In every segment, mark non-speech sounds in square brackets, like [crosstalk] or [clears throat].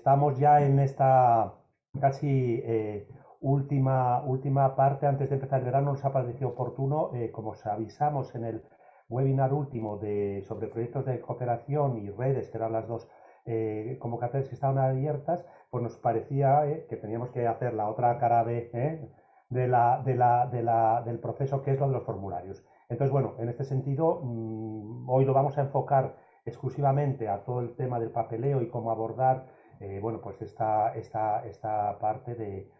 estamos ya en esta casi eh, última, última parte antes de empezar el verano, nos ha parecido oportuno, eh, como os avisamos en el webinar último de, sobre proyectos de cooperación y redes, que eran las dos eh, convocatorias que estaban abiertas, pues nos parecía eh, que teníamos que hacer la otra cara B de la, de la, de la, del proceso, que es lo de los formularios. Entonces, bueno, en este sentido, mm, hoy lo vamos a enfocar exclusivamente a todo el tema del papeleo y cómo abordar eh, bueno, pues esta, esta, parte de,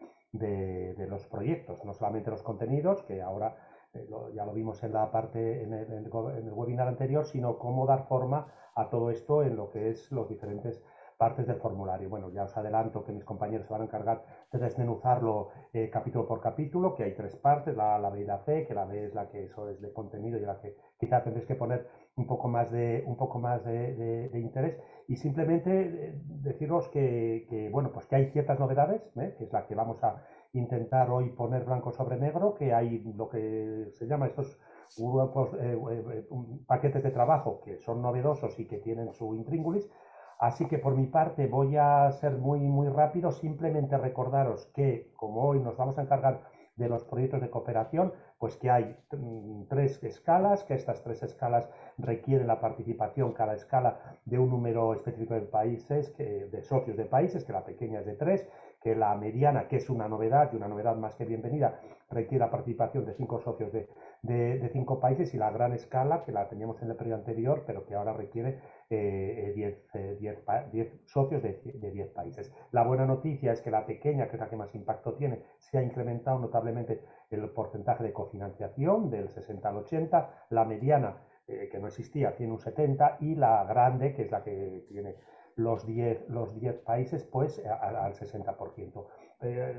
los proyectos, no solamente los contenidos, que ahora eh, ya lo vimos en la parte en el, webinar anterior, sino cómo dar forma a todo esto en lo que es los diferentes partes del formulario. Bueno, ya os adelanto que mis compañeros se van a encargar de desmenuzarlo eh, capítulo por capítulo, que hay tres partes, la, la B y la C, que la B es la que eso es de contenido y la que quizás tendréis que poner un poco más de, un poco más de, interés. Y simplemente eh, deciros que, bueno, pues que hay ciertas novedades, ¿eh? que es la que vamos a intentar hoy poner blanco sobre negro, que hay lo que se llama estos grupos, eh, paquetes de trabajo que son novedosos y que tienen su intríngulis. Así que por mi parte voy a ser muy, muy rápido, simplemente recordaros que como hoy nos vamos a encargar de los proyectos de cooperación, pues que hay tres escalas, que estas tres escalas requieren la participación, cada escala, de un número específico de países, que, de socios de países, que la pequeña es de tres, que la mediana, que es una novedad y una novedad más que bienvenida, requiere la participación de cinco socios de, cinco países y la gran escala, que la teníamos en el periodo anterior, pero que ahora requiere 10 eh, eh, eh, socios de 10 países. La buena noticia es que la pequeña, que es la que más impacto tiene, se ha incrementado notablemente el porcentaje de cofinanciación del 60 al 80, la mediana eh, que no existía tiene un 70 y la grande, que es la que tiene los 10, los 10 países, pues al 60%. Eh,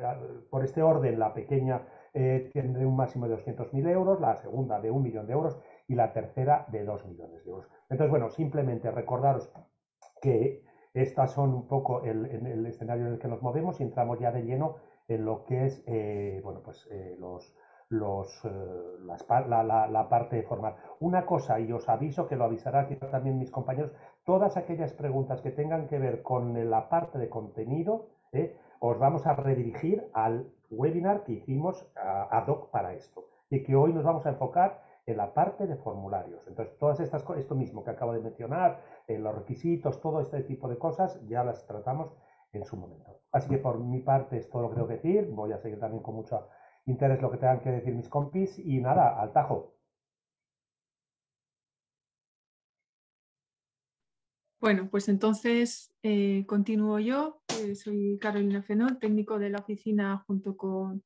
por este orden, la pequeña eh, tiene un máximo de 200.000 euros, la segunda de un millón de euros y la tercera de 2 millones de euros. Entonces, bueno, simplemente recordaros que estas son un poco el, el, el escenario en el que nos movemos y entramos ya de lleno en lo que es eh, bueno, pues, eh, los, los, eh, la, parte de formar. Una cosa, y os aviso que lo avisará también mis compañeros, todas aquellas preguntas que tengan que ver con la parte de contenido, os vamos a redirigir al webinar que hicimos ah, ad hoc para esto y que hoy nos vamos a enfocar en la parte de formularios. Entonces, todas estas esto mismo que acabo de mencionar, los requisitos, todo este tipo de cosas, ya las tratamos en su momento. Así que por mi parte es todo lo que tengo que decir. Voy a seguir también con mucho interés lo que tengan que decir mis compis y nada, al tajo. Bueno, pues entonces eh, continúo yo. soy Carolina Fenol, técnico de la oficina junto con,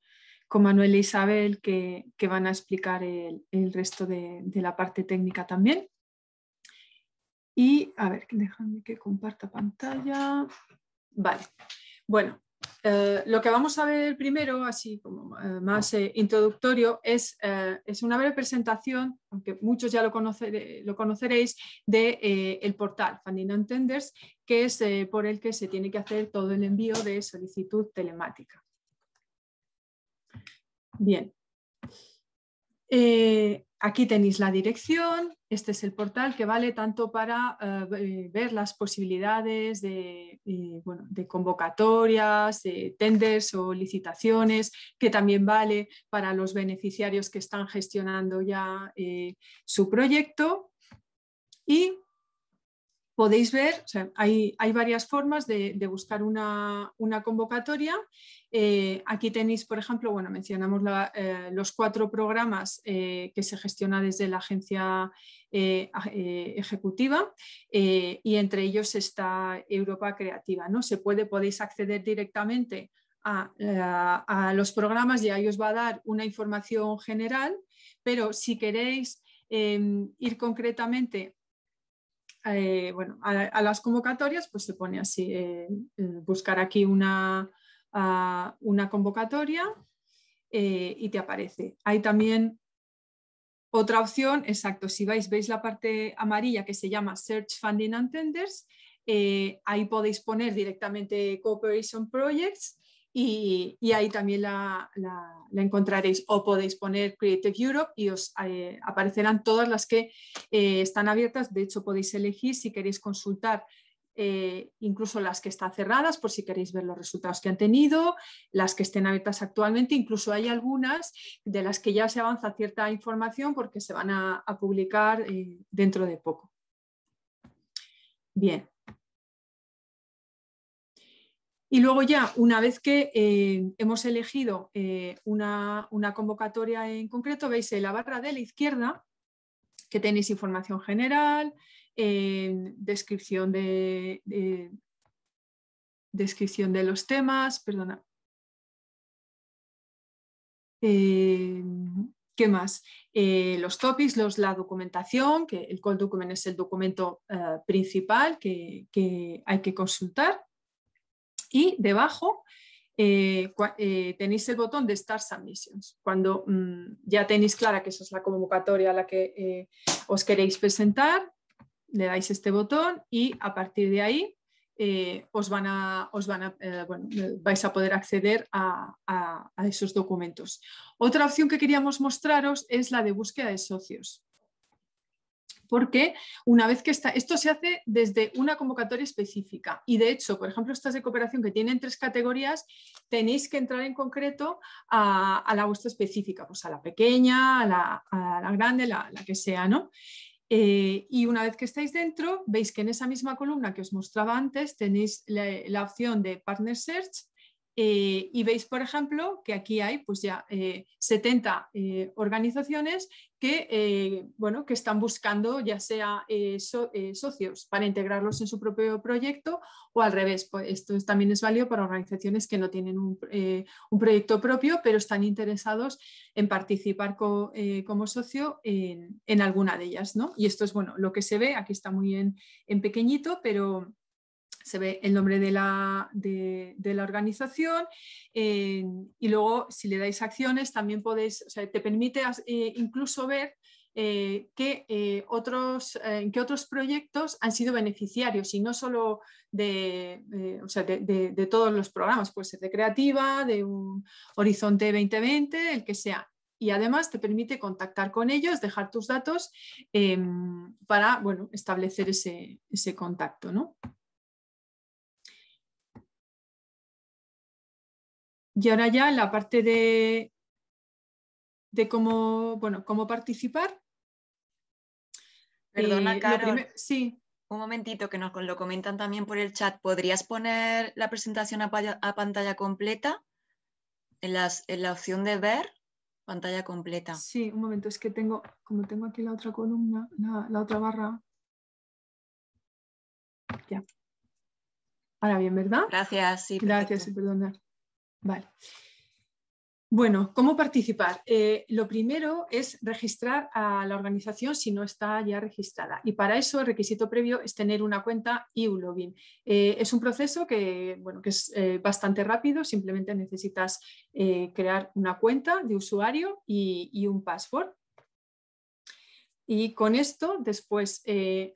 Manuel e Isabel, que, van a explicar el, resto de, de, la parte técnica también. Y a ver, déjame que comparta pantalla. Vale, bueno, eh, lo que vamos a ver primero, así como eh, más eh, introductorio, es, es, una breve presentación, aunque muchos ya lo, lo conoceréis, del de, el portal Funding Tenders, que es por el que se tiene que hacer todo el envío de solicitud telemática. Bien, eh, aquí tenéis la dirección, este es el portal que vale tanto para eh, ver las posibilidades eh, de, convocatorias, de tenders o licitaciones, que también vale para los beneficiarios que están gestionando ya su proyecto. Y podéis ver, hay, varias formas de, buscar una, convocatoria. Eh, aquí tenéis, por ejemplo, bueno, mencionamos eh, los cuatro programas eh, que se gestiona desde la agencia ejecutiva y entre ellos está Europa Creativa. ¿no? Se puede, podéis acceder directamente a, los programas y ahí os va a dar una información general, pero si queréis em, ir concretamente eh, bueno, a, las convocatorias pues se pone así, eh, eh, buscar aquí una, ah, convocatoria y te aparece. Hay también otra opción, exacto, si vais, veis la parte amarilla que se llama Search Funding and Tenders, ahí podéis poner directamente Cooperation Projects y, ahí también la, encontraréis o podéis poner Creative Europe y os eh, aparecerán todas las que eh, están abiertas. De hecho, podéis elegir si queréis consultar eh, incluso las que están cerradas, por si queréis ver los resultados que han tenido, las que estén abiertas actualmente, incluso hay algunas de las que ya se avanza cierta información porque se van a, publicar dentro de poco. Bien, y luego ya, una vez que eh, hemos elegido eh, una, convocatoria en concreto, veis en la barra de la izquierda que tenéis información general, eh, descripción, de, descripción de los temas, perdona. ¿Qué más? los topics, los, la documentación, que el call document es el documento principal que, hay que consultar y debajo eh, eh, tenéis el botón de Start Submissions. Cuando mm, ya tenéis clara que esa es la convocatoria a la que eh, os queréis presentar, le dais este botón y a partir de ahí os van a, vais a poder acceder a esos documentos. Otra opción que queríamos mostraros es la de búsqueda de socios porque una vez que está, esto se hace desde una convocatoria específica y de hecho, por ejemplo, estas de cooperación que tienen tres categorías, tenéis que entrar en concreto a, la vuestra específica, pues a la pequeña, a la, grande, la, que sea, ¿no? Eh, y una vez que estáis dentro, veis que en esa misma columna que os mostraba antes tenéis la opción de Partner Search eh, y veis, por ejemplo, que aquí hay pues ya 70 eh, eh, organizaciones que, bueno, que están buscando ya sea socios para integrarlos en su propio proyecto o al revés. Pues esto también es válido para organizaciones que no tienen un, proyecto propio, pero están interesados en participar como socio en, alguna de ellas. ¿no? Y esto es bueno, lo que se ve, aquí está muy en pequeñito, pero se ve el nombre de la, organización eh, y luego si le dais acciones también podéis, o sea, te permite eh, incluso ver eh, que, eh, otros, proyectos han sido beneficiarios y no solo de, todos los programas, puede ser de Creativa, de un Horizonte 2020, el que sea. Y además te permite contactar con ellos, dejar tus datos em, para bueno, establecer ese, ese contacto. ¿no? Y ahora ya en la parte de, cómo, bueno, cómo participar. Perdona, eh, Sí. Un momentito, que nos lo comentan también por el chat. ¿Podrías poner la presentación a, pantalla completa? En, en la opción de ver, pantalla completa. Sí, un momento, es que tengo, como tengo aquí la otra columna, la, otra barra. Ya. Ahora bien, ¿verdad? Gracias, sí. Gracias, y Vale. Bueno, ¿cómo participar? Eh, lo primero es registrar a la organización si no está ya registrada. Y para eso el requisito previo es tener una cuenta un login eh, es un proceso que, es eh, bastante rápido, simplemente necesitas crear una cuenta de usuario y, un password y con esto después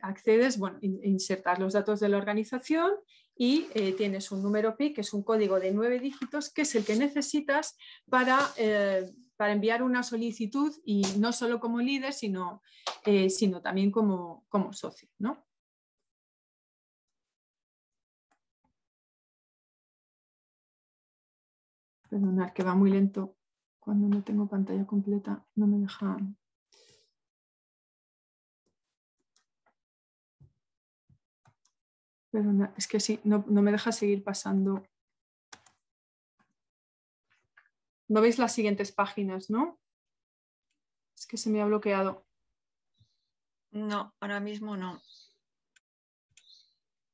accedes, bueno, insertar los datos de la organización y eh, tienes un número pi, que es un código de nueve dígitos, que es el que necesitas para, eh, enviar una solicitud y no solo como líder, sino, eh, también como, socio. ¿no? Perdonad que va muy lento. Cuando no tengo pantalla completa no me deja Perdona, es que sí, no, me deja seguir pasando. No veis las siguientes páginas, ¿no? Es que se me ha bloqueado. No, ahora mismo no.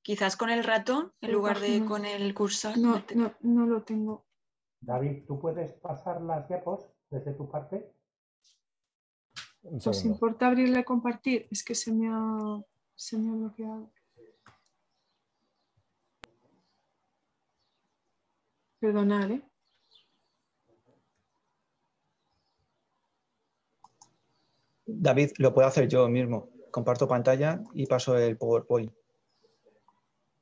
Quizás con el ratón en lugar de con el cursor. No, no, lo tengo. David, ¿tú puedes pasar las diapos desde tu parte? ¿Os importa abrirle compartir? Es que se me ha, se me ha bloqueado. Perdonar, ¿eh? David, lo puedo hacer yo mismo. Comparto pantalla y paso el PowerPoint.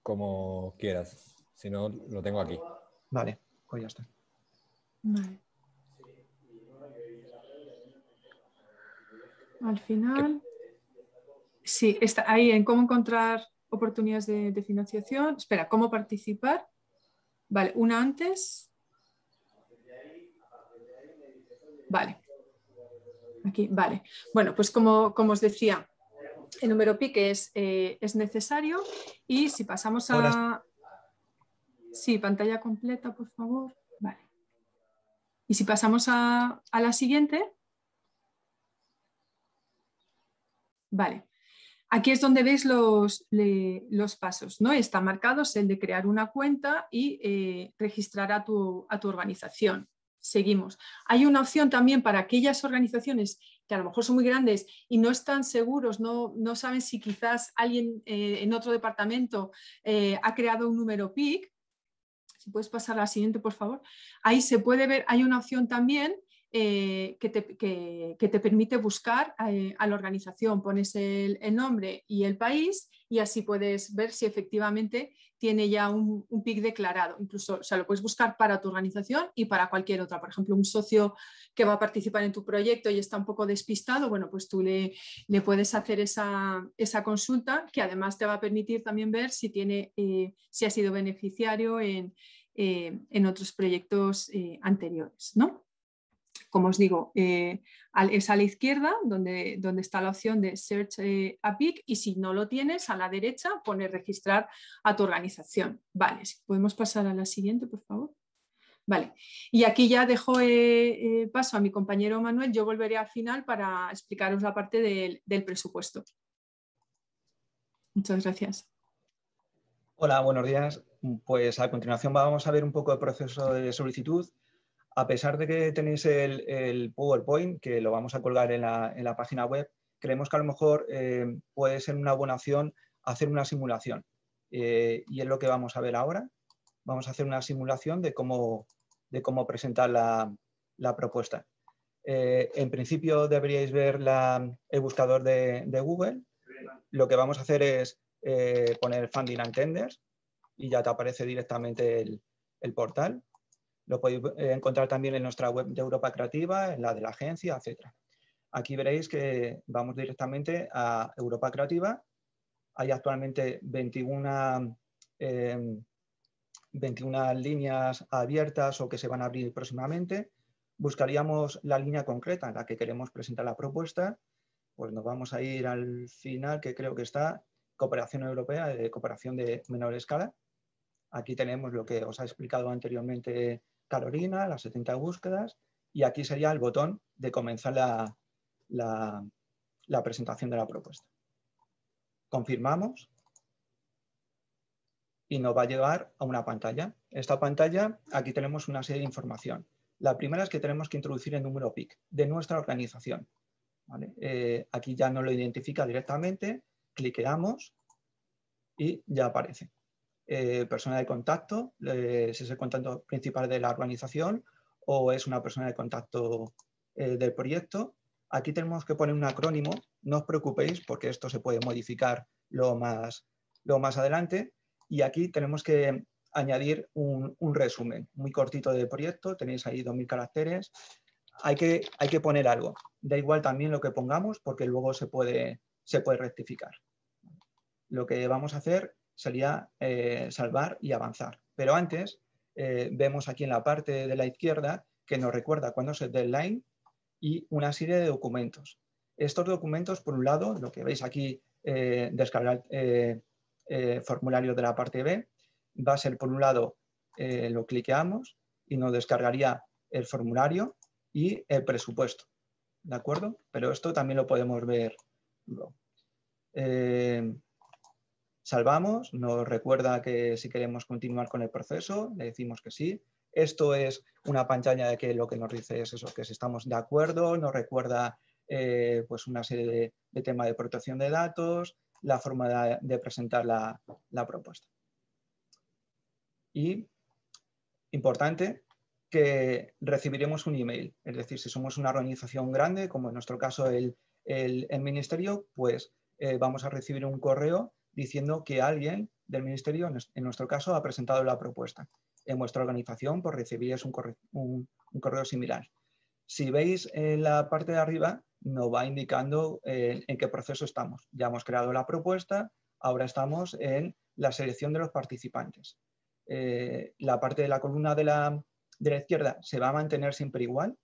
Como quieras. Si no, lo tengo aquí. Vale, pues ya está. Vale. Al final, sí, está ahí en cómo encontrar oportunidades de, de financiación. Espera, cómo participar Vale, una antes. Vale. Aquí, vale. Bueno, pues como, os decía, el número pi eh, es, necesario y si pasamos a... Sí, pantalla completa, por favor. Vale. Y si pasamos a, a la siguiente... Vale. Aquí es donde veis los, los pasos, ¿no? Están marcados el de crear una cuenta y eh, registrar a tu, organización. Seguimos. Hay una opción también para aquellas organizaciones que a lo mejor son muy grandes y no están seguros, no, saben si quizás alguien eh, en otro departamento eh, ha creado un número PIC. Si puedes pasar a la siguiente, por favor. Ahí se puede ver, hay una opción también eh, que, te, permite buscar eh, a la organización. Pones el, nombre y el país y así puedes ver si efectivamente tiene ya un, PIC declarado. Incluso o sea, lo puedes buscar para tu organización y para cualquier otra. Por ejemplo, un socio que va a participar en tu proyecto y está un poco despistado, bueno, pues tú le, puedes hacer esa, consulta que además te va a permitir también ver si, tiene, eh, si ha sido beneficiario en, en otros proyectos anteriores, ¿no? como os digo, eh, es a la izquierda donde, donde está la opción de Search eh, a PIC y si no lo tienes, a la derecha pone registrar a tu organización. Vale, si podemos pasar a la siguiente, por favor. Vale, y aquí ya dejo eh, paso a mi compañero Manuel, yo volveré al final para explicaros la parte del, del presupuesto. Muchas gracias. Hola, buenos días. Pues a continuación vamos a ver un poco el proceso de solicitud a pesar de que tenéis el, PowerPoint, que lo vamos a colgar en la, página web, creemos que a lo mejor eh, puede ser una buena opción hacer una simulación. Eh, y es lo que vamos a ver ahora. Vamos a hacer una simulación de cómo, de cómo presentar la, propuesta. Eh, en principio deberíais ver el buscador de, Google. Lo que vamos a hacer es poner Funding and Tenders y ya te aparece directamente el portal. Lo podéis eh, encontrar también en nuestra web de Europa Creativa, en la de la agencia, etc. Aquí veréis que vamos directamente a Europa Creativa. Hay actualmente 21, 21 em, líneas abiertas o que se van a abrir próximamente. Buscaríamos la línea concreta en la que queremos presentar la propuesta. Pues nos vamos a ir al final, que creo que está cooperación europea, de eh, cooperación de menor escala. Aquí tenemos lo que os ha explicado anteriormente Carolina, las 70 búsquedas, y aquí sería el botón de comenzar la, presentación de la propuesta. Confirmamos y nos va a llevar a una pantalla. Esta pantalla, aquí tenemos una serie de información. La primera es que tenemos que introducir el número PIC de nuestra organización. Eh, aquí ya no lo identifica directamente, cliqueamos y ya aparece. Eh, persona de contacto, eh, si es el contacto principal de la organización o es una persona de contacto eh, del proyecto. Aquí tenemos que poner un acrónimo, no os preocupéis porque esto se puede modificar lo más, más adelante. Y aquí tenemos que añadir un, resumen muy cortito del proyecto, tenéis ahí 2.000 caracteres. Hay que, hay que poner algo, da igual también lo que pongamos porque luego se puede, se puede rectificar. Lo que vamos a hacer sería eh, salvar y avanzar. Pero antes eh, vemos aquí en la parte de la izquierda que nos recuerda cuando es el deadline y una serie de documentos. Estos documentos, por un lado, lo que veis aquí, eh, descargar formulario de la parte B, va a ser por un lado lo cliqueamos y nos descargaría el formulario y el presupuesto. ¿De acuerdo? Pero esto también lo podemos ver luego salvamos, nos recuerda que si queremos continuar con el proceso, le decimos que sí. Esto es una pantalla de que lo que nos dice es eso, que si estamos de acuerdo, nos recuerda eh, pues una serie de, temas de protección de datos, la forma de, presentar la, propuesta. Y, importante, que recibiremos un email. Es decir, si somos una organización grande, como en nuestro caso el, el, ministerio, pues eh, vamos a recibir un correo diciendo que alguien del ministerio, en nuestro caso, ha presentado la propuesta. En vuestra organización, por pues, recibir un correo, un, correo similar. Si veis en la parte de arriba, nos va indicando eh, en qué proceso estamos. Ya hemos creado la propuesta, ahora estamos en la selección de los participantes. Eh, la parte de la columna de la, de la, izquierda se va a mantener siempre igual,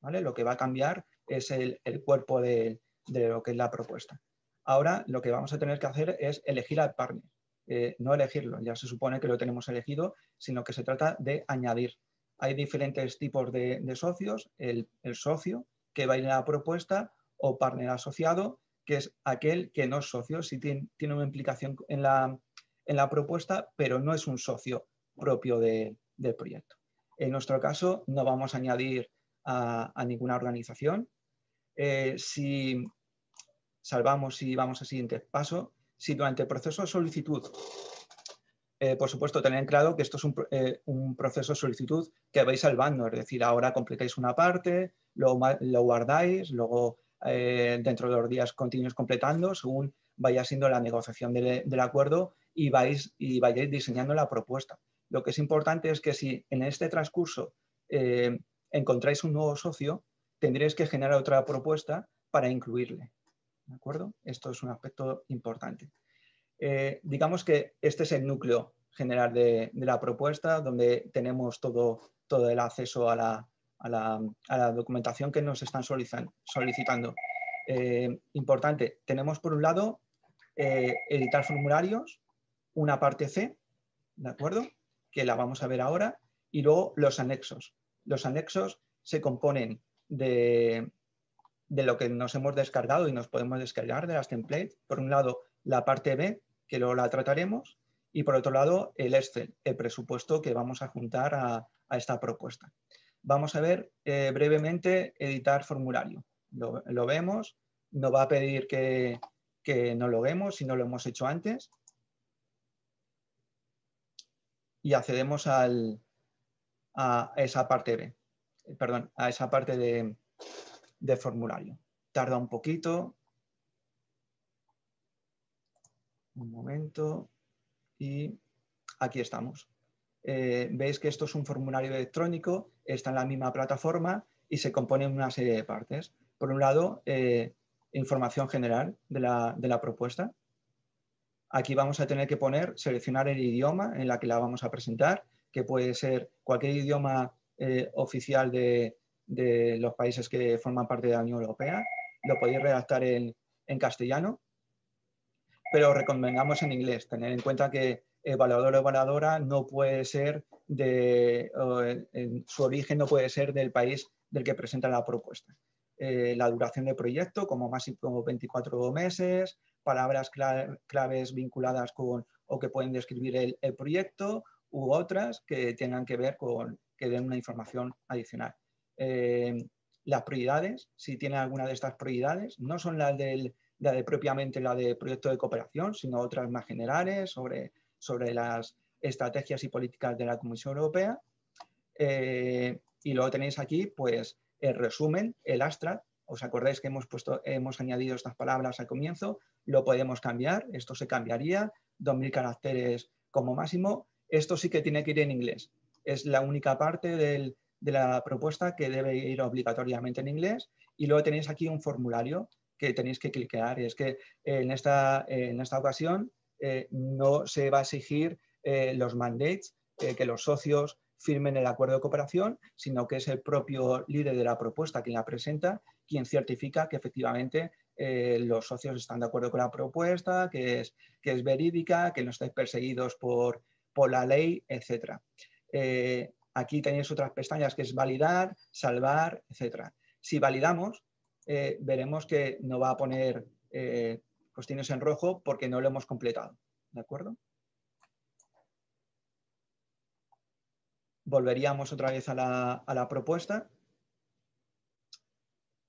¿vale? lo que va a cambiar es el, cuerpo de, lo que es la propuesta. Ahora lo que vamos a tener que hacer es elegir al partner, eh, no elegirlo, ya se supone que lo tenemos elegido, sino que se trata de añadir. Hay diferentes tipos de, socios, el, socio que va a ir a la propuesta o partner asociado, que es aquel que no es socio, si tiene, una implicación en la, propuesta, pero no es un socio propio del proyecto. En nuestro caso, no vamos a añadir a, ninguna organización. Eh, si salvamos y vamos al siguiente paso, si durante el proceso de solicitud, eh, por supuesto, tenéis claro que esto es eh, un, proceso de solicitud que vais salvando, es decir, ahora completáis una parte, lo, lo guardáis, luego eh, dentro de los días continuáis completando según vaya siendo la negociación del, acuerdo y, y vayáis diseñando la propuesta. Lo que es importante es que si en este transcurso encontráis un nuevo socio, tendréis que generar otra propuesta para incluirle. ¿de acuerdo? Esto es un aspecto importante. Eh, digamos que este es el núcleo general de, la propuesta, donde tenemos todo, todo el acceso a la, documentación que nos están solicitando. Eh, importante, tenemos por un lado eh, editar formularios, una parte C, ¿de acuerdo? Que la vamos a ver ahora, y luego los anexos. Los anexos se componen de, de lo que nos hemos descargado y nos podemos descargar de las templates. Por un lado, la parte B, que luego la trataremos, y por otro lado, el Excel, el presupuesto que vamos a juntar a, esta propuesta. Vamos a ver eh, brevemente editar formulario. Lo, vemos, nos va a pedir que, no lo vemos si no lo hemos hecho antes. Y accedemos a esa parte B, perdón, a esa parte de, de formulario. Tarda un poquito. Un momento. Y aquí estamos. Eh, veis que esto es un formulario electrónico, está en la misma plataforma y se compone en una serie de partes. Por un lado, eh, información general de la, propuesta. Aquí vamos a tener que poner, seleccionar el idioma en el que la vamos a presentar, que puede ser cualquier idioma eh, oficial de, de los países que forman parte de la Unión Europea. Lo podéis redactar en, castellano, pero recomendamos en inglés. Tener en cuenta que evaluador o evaluadora no puede ser de, su origen no puede ser del país del que presenta la propuesta. Eh, la duración del proyecto, como más como 24 meses, palabras claves vinculadas con o que pueden describir el proyecto u otras que tengan que ver con que den una información adicional. Eh, las prioridades, si tiene alguna de estas prioridades, no son las del, de propiamente la de proyecto de cooperación, sino otras más generales sobre, sobre las estrategias y políticas de la Comisión Europea. Eh, y luego tenéis aquí, pues, el resumen, el astra. ¿Os acordáis que hemos, puesto, hemos añadido estas palabras al comienzo? Lo podemos cambiar, esto se cambiaría, 2.000 caracteres como máximo. Esto sí que tiene que ir en inglés. Es la única parte del, de la propuesta que debe ir obligatoriamente en inglés y luego tenéis aquí un formulario que tenéis que cliquear. Es que eh, en esta, eh, en esta ocasión eh, no se va a exigir los mandates, que los socios firmen el acuerdo de cooperación, sino que es el propio líder de la propuesta quien la presenta, quien certifica que efectivamente los socios están de acuerdo con la propuesta, que es, que es verídica, que no estáis perseguidos por, por la ley, etc. Aquí tenéis otras pestañas que es validar, salvar, etc. Si validamos, eh, veremos que no va a poner eh, en rojo porque no lo hemos completado. ¿De acuerdo? Volveríamos otra vez a la, propuesta.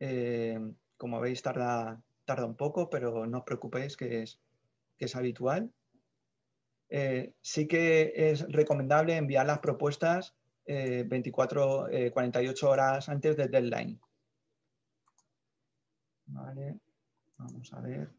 Eh, como veis, tarda, tarda un poco, pero no os preocupéis que es, habitual. Eh, sí que es recomendable enviar las propuestas 24, eh, 48 eh, horas antes del deadline. vamos a ver.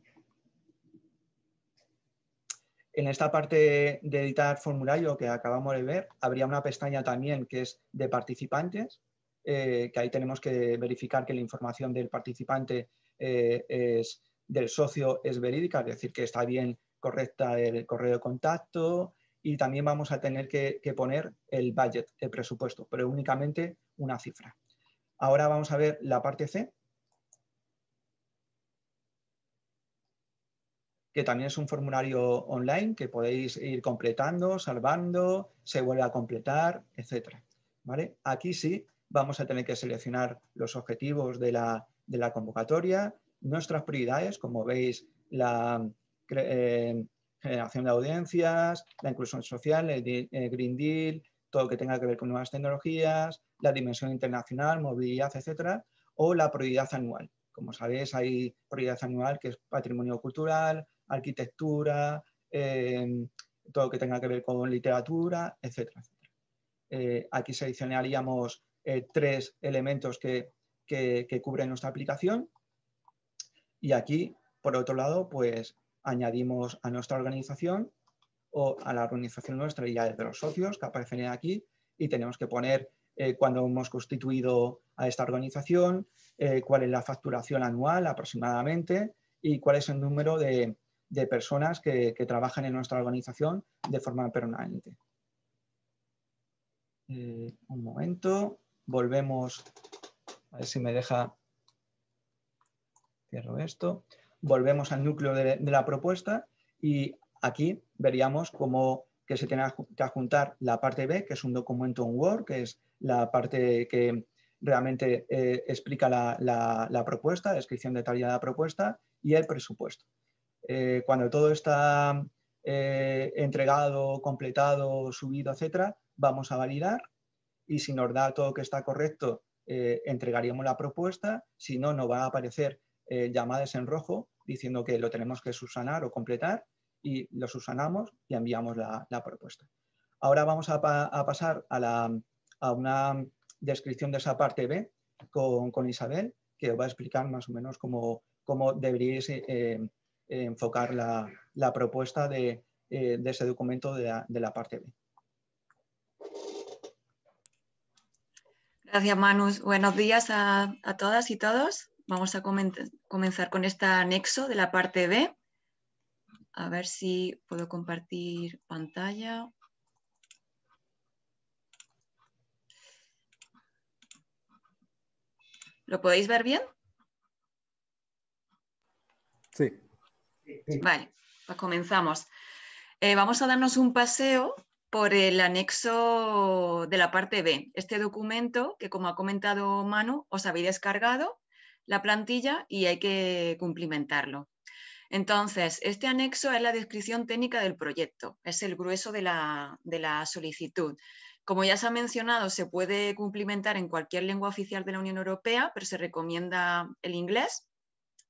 En esta parte de editar formulario que acabamos de ver, habría una pestaña también que es de participantes, eh, que ahí tenemos que verificar que la información del participante es, del socio es verídica, es decir, que está bien correcta el correo de contacto, y también vamos a tener que, poner el budget, el presupuesto, pero únicamente una cifra. Ahora vamos a ver la parte C, que también es un formulario online que podéis ir completando, salvando, se vuelve a completar, etc. ¿Vale? Aquí sí vamos a tener que seleccionar los objetivos de la, convocatoria, nuestras prioridades, como veis, la, eh, generación de audiencias, la inclusión social, el, Green Deal, todo lo que tenga que ver con nuevas tecnologías, la dimensión internacional, movilidad, etcétera, o la prioridad anual. Como sabéis, hay prioridad anual que es patrimonio cultural, arquitectura, em, todo lo que tenga que ver con literatura, etcétera. Eh, aquí seleccionaríamos eh, tres elementos que cubren nuestra aplicación y aquí, por otro lado, pues añadimos a nuestra organización o a la organización nuestra y a de los socios que aparecen aquí y tenemos que poner eh, cuándo hemos constituido a esta organización, eh, cuál es la facturación anual aproximadamente y cuál es el número de, personas que, trabajan en nuestra organización de forma permanente. Mm, un momento, volvemos, a ver si me deja, cierro esto volvemos al núcleo de, la propuesta y aquí veríamos cómo que se tiene que juntar la parte B, que es un documento en Word, que es la parte que realmente eh, explica la, la, propuesta, descripción detallada de la propuesta y el presupuesto. Eh, cuando todo está eh, entregado, completado, subido, etcétera, vamos a validar y si nos da todo que está correcto, entregaríamos la propuesta, si no, nos va a aparecer eh, llamadas en rojo diciendo que lo tenemos que subsanar o completar y lo subsanamos y enviamos la, propuesta. Ahora vamos a, pasar a, una descripción de esa parte B con, Isabel, que va a explicar más o menos cómo, cómo deberíais eh, eh, enfocar la, propuesta de, ese documento de la, parte B. Gracias, Manus. Buenos días a todas y todos vamos a comenzar con este anexo de la parte B. A ver si puedo compartir pantalla. ¿Lo podéis ver bien? Sí. Vale, pues comenzamos. Eh, vamos a darnos un paseo por el anexo de la parte B. Este documento que, como ha comentado Manu, os habéis descargado la plantilla y hay que cumplimentarlo. Entonces, este anexo es la descripción técnica del proyecto, es el grueso de la, solicitud. Como ya se ha mencionado, se puede cumplimentar en cualquier lengua oficial de la Unión Europea, pero se recomienda el inglés.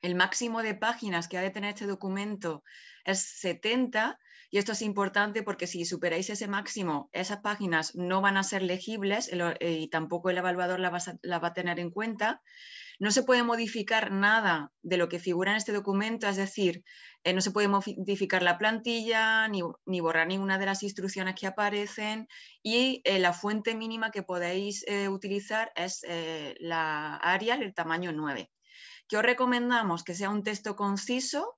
El máximo de páginas que ha de tener este documento es 70 y esto es importante porque si superáis ese máximo, esas páginas no van a ser legibles eh, y tampoco el evaluador las va a tener en cuenta. No se puede modificar nada de lo que figura en este documento, es decir, eh, no se puede modificar la plantilla ni, borrar ninguna de las instrucciones que aparecen y eh, la fuente mínima que podéis eh, utilizar es la Arial, el tamaño 9. que os recomendamos? Que sea un texto conciso,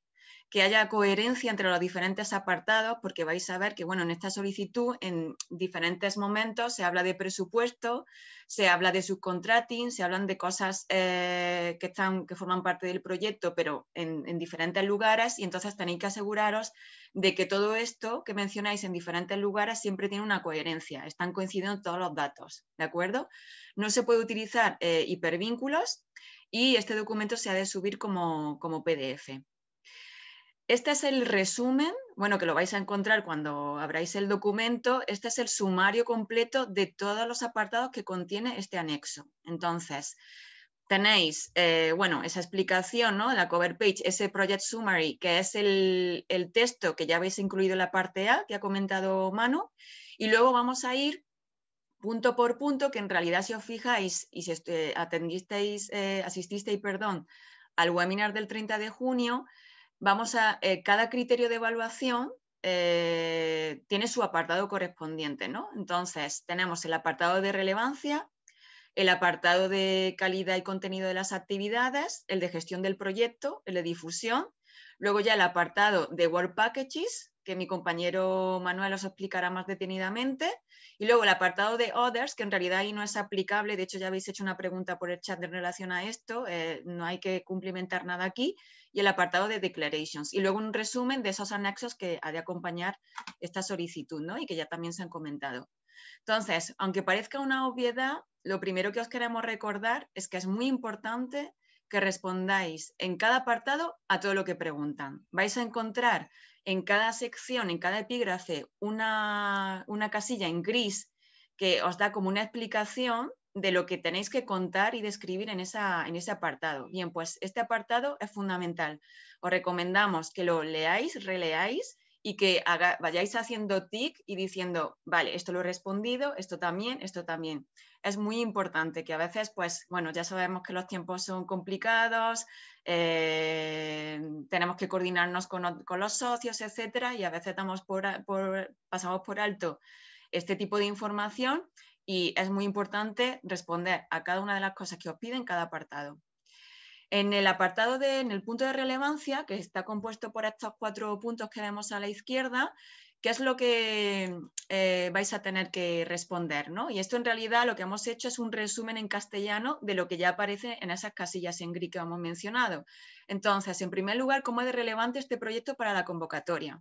que haya coherencia entre los diferentes apartados, porque vais a ver que, bueno, en esta solicitud, en diferentes momentos, se habla de presupuesto, se habla de subcontracting, se hablan de cosas eh, que, están, que forman parte del proyecto, pero en, diferentes lugares, y entonces tenéis que aseguraros de que todo esto que mencionáis en diferentes lugares siempre tiene una coherencia, están coincidiendo todos los datos, ¿de acuerdo? No se puede utilizar eh, hipervínculos y este documento se ha de subir como PDF. Este es el resumen, bueno, que lo vais a encontrar cuando abráis el documento. Este es el sumario completo de todos los apartados que contiene este anexo. Entonces, tenéis, eh, bueno, esa explicación, ¿no? La cover page, ese project summary, que es el, texto que ya habéis incluido en la parte A, que ha comentado Manu, y luego vamos a ir punto por punto, que en realidad si os fijáis y si eh, atendisteis, eh, asististeis, perdón, al webinar del 30 de junio, vamos a, eh, cada criterio de evaluación eh, tiene su apartado correspondiente, ¿no? Entonces, tenemos el apartado de relevancia, el apartado de calidad y contenido de las actividades, el de gestión del proyecto, el de difusión, luego ya el apartado de Work Packages, que mi compañero Manuel os explicará más detenidamente. Y luego el apartado de Others, que en realidad ahí no es aplicable, de hecho ya habéis hecho una pregunta por el chat en relación a esto, eh, no hay que cumplimentar nada aquí. Y el apartado de Declarations. Y luego un resumen de esos anexos que ha de acompañar esta solicitud ¿no? y que ya también se han comentado. Entonces, aunque parezca una obviedad, lo primero que os queremos recordar es que es muy importante que respondáis en cada apartado a todo lo que preguntan. Vais a encontrar en cada sección, en cada epígrafe, una, una casilla en gris que os da como una explicación de lo que tenéis que contar y describir en, esa, en ese apartado. Bien, pues este apartado es fundamental. Os recomendamos que lo leáis, releáis y que vayáis haciendo tic y diciendo, vale, esto lo he respondido, esto también, esto también. Es muy importante que a veces, pues bueno, ya sabemos que los tiempos son complicados, eh, tenemos que coordinarnos con, los socios, etcétera, y a veces pasamos por alto este tipo de información y es muy importante responder a cada una de las cosas que os piden cada apartado. En el apartado de, en el punto de relevancia, que está compuesto por estos cuatro puntos que vemos a la izquierda, ¿qué es lo que eh, vais a tener que responder? Y esto en realidad lo que hemos hecho es un resumen en castellano de lo que ya aparece en esas casillas en gris que hemos mencionado. Entonces, en primer lugar, ¿cómo es de relevante este proyecto para la convocatoria?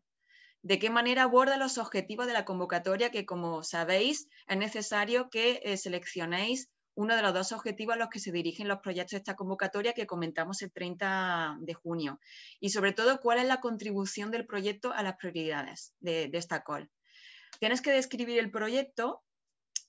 ¿De qué manera aborda los objetivos de la convocatoria que, como sabéis, es necesario que eh, seleccionéis uno de los dos objetivos a los que se dirigen los proyectos de esta convocatoria que comentamos el 30 de junio y sobre todo cuál es la contribución del proyecto a las prioridades de, esta call. Tienes que describir el proyecto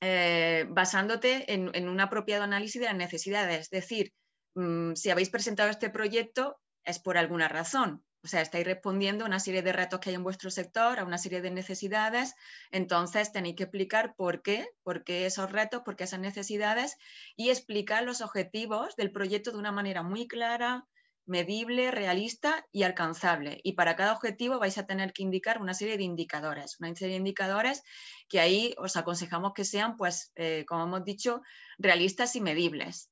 eh, basándote en, un apropiado análisis de las necesidades, es decir, mm, si habéis presentado este proyecto es por alguna razón, o sea, estáis respondiendo a una serie de retos que hay en vuestro sector, a una serie de necesidades, entonces tenéis que explicar por qué, por qué esos retos, por qué esas necesidades y explicar los objetivos del proyecto de una manera muy clara, medible, realista y alcanzable. Y para cada objetivo vais a tener que indicar una serie de indicadores, una serie de indicadores que ahí os aconsejamos que sean, pues, eh, como hemos dicho, realistas y medibles.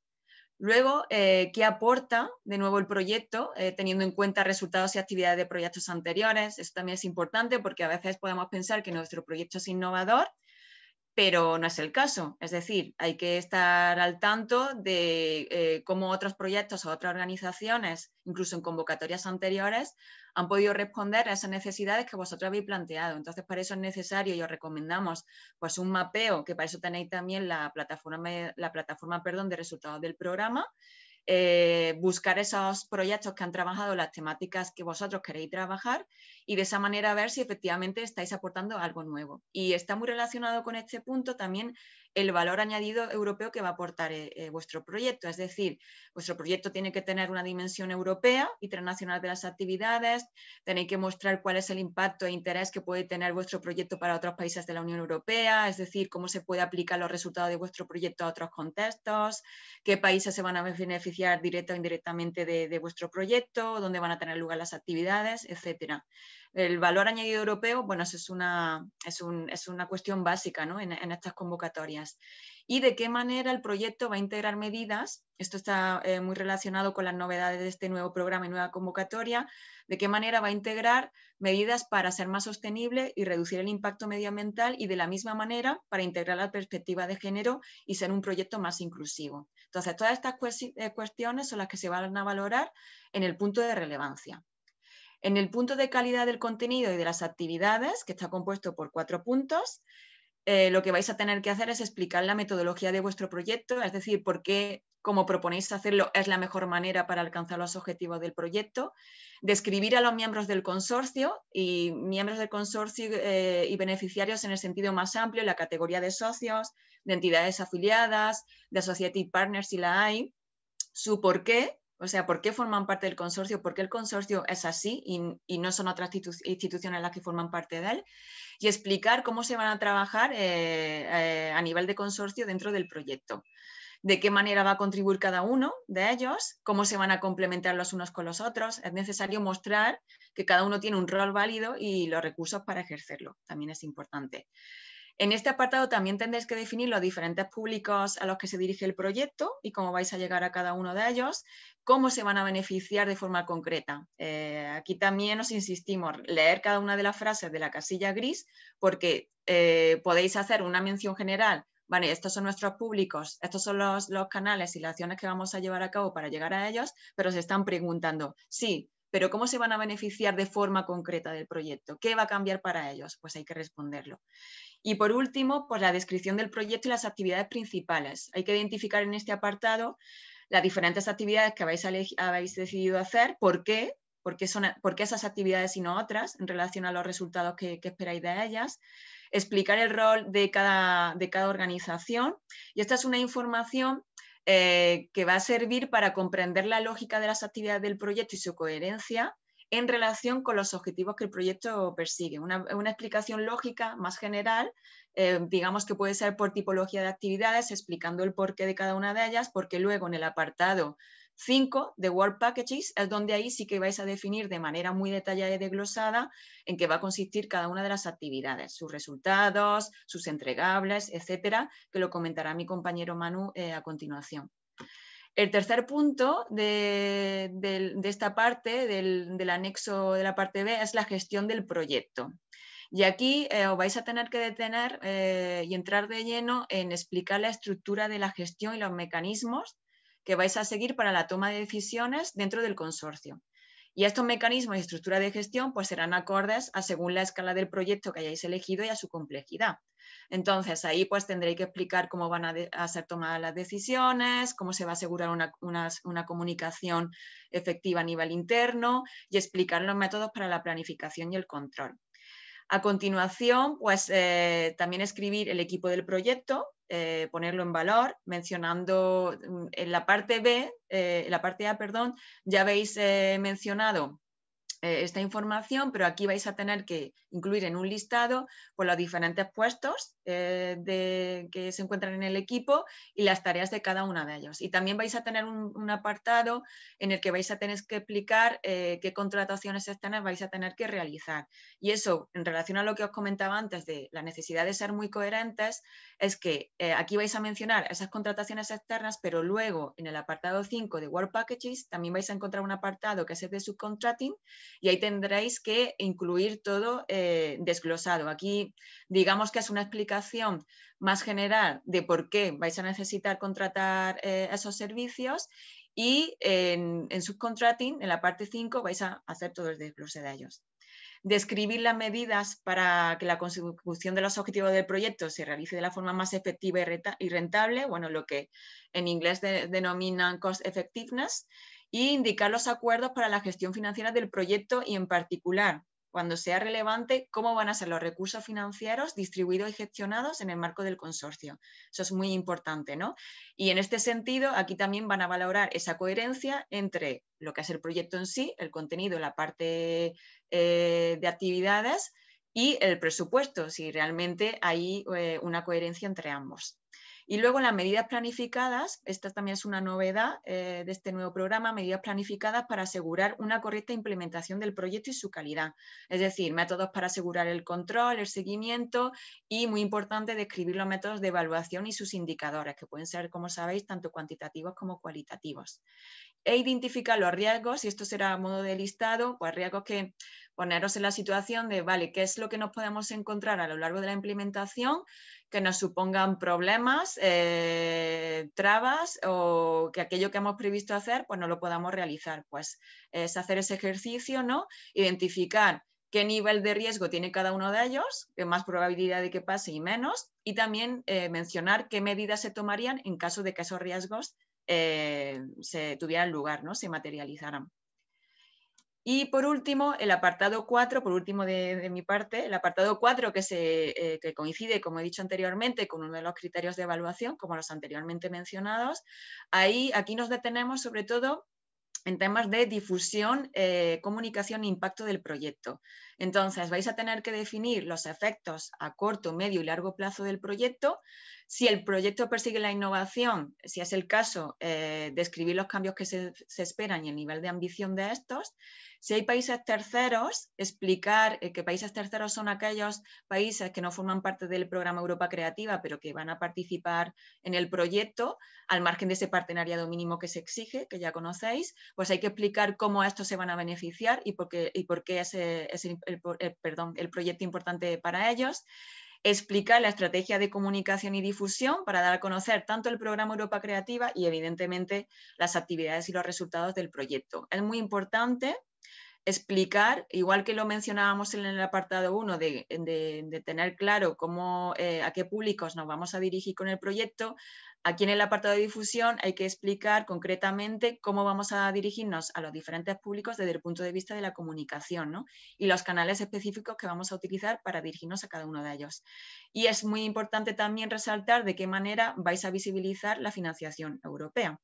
Luego, eh, ¿qué aporta de nuevo el proyecto eh, teniendo en cuenta resultados y actividades de proyectos anteriores? Eso también es importante porque a veces podemos pensar que nuestro proyecto es innovador pero no es el caso. Es decir, hay que estar al tanto de eh, cómo otros proyectos o otras organizaciones, incluso en convocatorias anteriores, han podido responder a esas necesidades que vosotros habéis planteado. Entonces, para eso es necesario y os recomendamos pues, un mapeo, que para eso tenéis también la plataforma, la plataforma perdón, de resultados del programa, eh, buscar esos proyectos que han trabajado las temáticas que vosotros queréis trabajar y de esa manera ver si efectivamente estáis aportando algo nuevo. Y está muy relacionado con este punto también el valor añadido europeo que va a aportar eh, eh, vuestro proyecto. Es decir, vuestro proyecto tiene que tener una dimensión europea, internacional de las actividades, tenéis que mostrar cuál es el impacto e interés que puede tener vuestro proyecto para otros países de la Unión Europea, es decir, cómo se puede aplicar los resultados de vuestro proyecto a otros contextos, qué países se van a beneficiar directa o indirectamente de, de vuestro proyecto, dónde van a tener lugar las actividades, etcétera. El valor añadido europeo, bueno, eso es una, es, una cuestión básica en, estas convocatorias. Y de qué manera el proyecto va a integrar medidas, esto está eh, muy relacionado con las novedades de este nuevo programa y nueva convocatoria, de qué manera va a integrar medidas para ser más sostenible y reducir el impacto medioambiental y de la misma manera para integrar la perspectiva de género y ser un proyecto más inclusivo. Entonces, todas estas eh, cuestiones son las que se van a valorar en el punto de relevancia. En el punto de calidad del contenido y de las actividades, que está compuesto por cuatro puntos, eh, lo que vais a tener que hacer es explicar la metodología de vuestro proyecto, es decir, por qué, como proponéis hacerlo, es la mejor manera para alcanzar los objetivos del proyecto, describir a los miembros del consorcio y miembros del consorcio eh, y beneficiarios en el sentido más amplio, la categoría de socios, de entidades afiliadas, de society partners si la hay, su por qué, o sea, ¿por qué forman parte del consorcio? ¿Por qué el consorcio es así y, no son otras instituciones las que forman parte de él? Y explicar cómo se van a trabajar eh, eh, a nivel de consorcio dentro del proyecto. De qué manera va a contribuir cada uno de ellos, cómo se van a complementar los unos con los otros. Es necesario mostrar que cada uno tiene un rol válido y los recursos para ejercerlo. También es importante. En este apartado también tendréis que definir los diferentes públicos a los que se dirige el proyecto y cómo vais a llegar a cada uno de ellos, cómo se van a beneficiar de forma concreta. Eh, aquí también os insistimos, leer cada una de las frases de la casilla gris porque eh, podéis hacer una mención general vale, estos son nuestros públicos, estos son los, los, canales y las acciones que vamos a llevar a cabo para llegar a ellos, pero se están preguntando, sí, pero ¿cómo se van a beneficiar de forma concreta del proyecto? ¿Qué va a cambiar para ellos? Pues hay que responderlo. Y por último, por pues, la descripción del proyecto y las actividades principales. Hay que identificar en este apartado las diferentes actividades que habéis, decidido hacer, por qué, por qué, esas actividades y no otras en relación a los resultados que, esperáis de ellas explicar el rol de cada, organización. Y esta es una información eh, que va a servir para comprender la lógica de las actividades del proyecto y su coherencia, en relación con los objetivos que el proyecto persigue. Una, explicación lógica más general, eh, digamos que puede ser por tipología de actividades, explicando el porqué de cada una de ellas, porque luego en el apartado 5 de World Packages es donde ahí sí que vais a definir de manera muy detallada y desglosada en qué va a consistir cada una de las actividades, sus resultados, sus entregables, etcétera, que lo comentará mi compañero Manu eh, a continuación. El tercer punto de, esta parte, del, anexo de la parte B, es la gestión del proyecto. Y aquí eh, os vais a tener que detener eh, y entrar de lleno en explicar la estructura de la gestión y los mecanismos que vais a seguir para la toma de decisiones dentro del consorcio. Y estos mecanismos y estructura de gestión pues serán acordes a según la escala del proyecto que hayáis elegido y a su complejidad. Entonces, ahí pues tendréis que explicar cómo van a, ser tomadas las decisiones, cómo se va a asegurar una, comunicación efectiva a nivel interno y explicar los métodos para la planificación y el control. A continuación, pues eh, también escribir el equipo del proyecto, eh, ponerlo en valor, mencionando mm, en la parte B, eh, la parte A, perdón, ya habéis mencionado eh, esta información, pero aquí vais a tener que incluir en un listado pues, los diferentes puestos eh, de, que se encuentran en el equipo y las tareas de cada uno de ellos. Y también vais a tener un, apartado en el que vais a tener que explicar eh, qué contrataciones externas vais a tener que realizar. Y eso, en relación a lo que os comentaba antes de la necesidad de ser muy coherentes, es que aquí vais a mencionar esas contrataciones externas, pero luego en el apartado 5 de Work Packages también vais a encontrar un apartado que es el de subcontracting y ahí tendréis que incluir todo eh, desglosado. Aquí digamos que es una explicación más general de por qué vais a necesitar contratar eh, esos servicios y en, subcontracting, en la parte 5, vais a hacer todo el desglose de ellos. Describir las medidas para que la consecución de los objetivos del proyecto se realice de la forma más efectiva y rentable, bueno, lo que en inglés denominan cost effectiveness, y indicar los acuerdos para la gestión financiera del proyecto y en particular, cuando sea relevante, cómo van a ser los recursos financieros distribuidos y gestionados en el marco del consorcio. Eso es muy importante, ¿no? Y en este sentido, aquí también van a valorar esa coherencia entre lo que es el proyecto en sí, el contenido, la parte eh, de actividades y el presupuesto, si realmente hay eh, una coherencia entre ambos. Y luego las medidas planificadas, esta también es una novedad eh, de este nuevo programa, medidas planificadas para asegurar una correcta implementación del proyecto y su calidad. Es decir, métodos para asegurar el control, el seguimiento y, muy importante, describir los métodos de evaluación y sus indicadores, que pueden ser, como sabéis, tanto cuantitativos como cualitativos. E identificar los riesgos, y esto será a modo de listado, pues riesgos que poneros en la situación de, vale, ¿qué es lo que nos podemos encontrar a lo largo de la implementación? que nos supongan problemas, eh, trabas o que aquello que hemos previsto hacer pues no lo podamos realizar. Pues es hacer ese ejercicio, ¿no? Identificar qué nivel de riesgo tiene cada uno de ellos, qué más probabilidad de que pase y menos, y también eh, mencionar qué medidas se tomarían en caso de que esos riesgos eh, se tuvieran lugar, ¿no? se materializaran. Y por último, el apartado 4, por último de, mi parte, el apartado 4 eh, que, coincide, como he dicho anteriormente, con uno de los criterios de evaluación, como los anteriormente mencionados, ahí, aquí nos detenemos sobre todo en temas de difusión, eh, comunicación e impacto del proyecto. Entonces, vais a tener que definir los efectos a corto, medio y largo plazo del proyecto, si el proyecto persigue la innovación, si es el caso, eh, describir los cambios que se, esperan y el nivel de ambición de estos. Si hay países terceros, explicar qué eh, que países terceros son aquellos países que no forman parte del programa Europa Creativa, pero que van a participar en el proyecto, al margen de ese partenariado mínimo que se exige, que ya conocéis, pues hay que explicar cómo estos se van a beneficiar y por qué, y por qué el proyecto importante para ellos explicar la estrategia de comunicación y difusión para dar a conocer tanto el programa Europa Creativa y evidentemente las actividades y los resultados del proyecto. Es muy importante explicar, igual que lo mencionábamos en el apartado 1, de, tener claro eh, a qué públicos nos vamos a dirigir con el proyecto, Aquí en el apartado de difusión hay que explicar concretamente cómo vamos a dirigirnos a los diferentes públicos desde el punto de vista de la comunicación y los canales específicos que vamos a utilizar para dirigirnos a cada uno de ellos. Y es muy importante también resaltar de qué manera vais a visibilizar la financiación europea.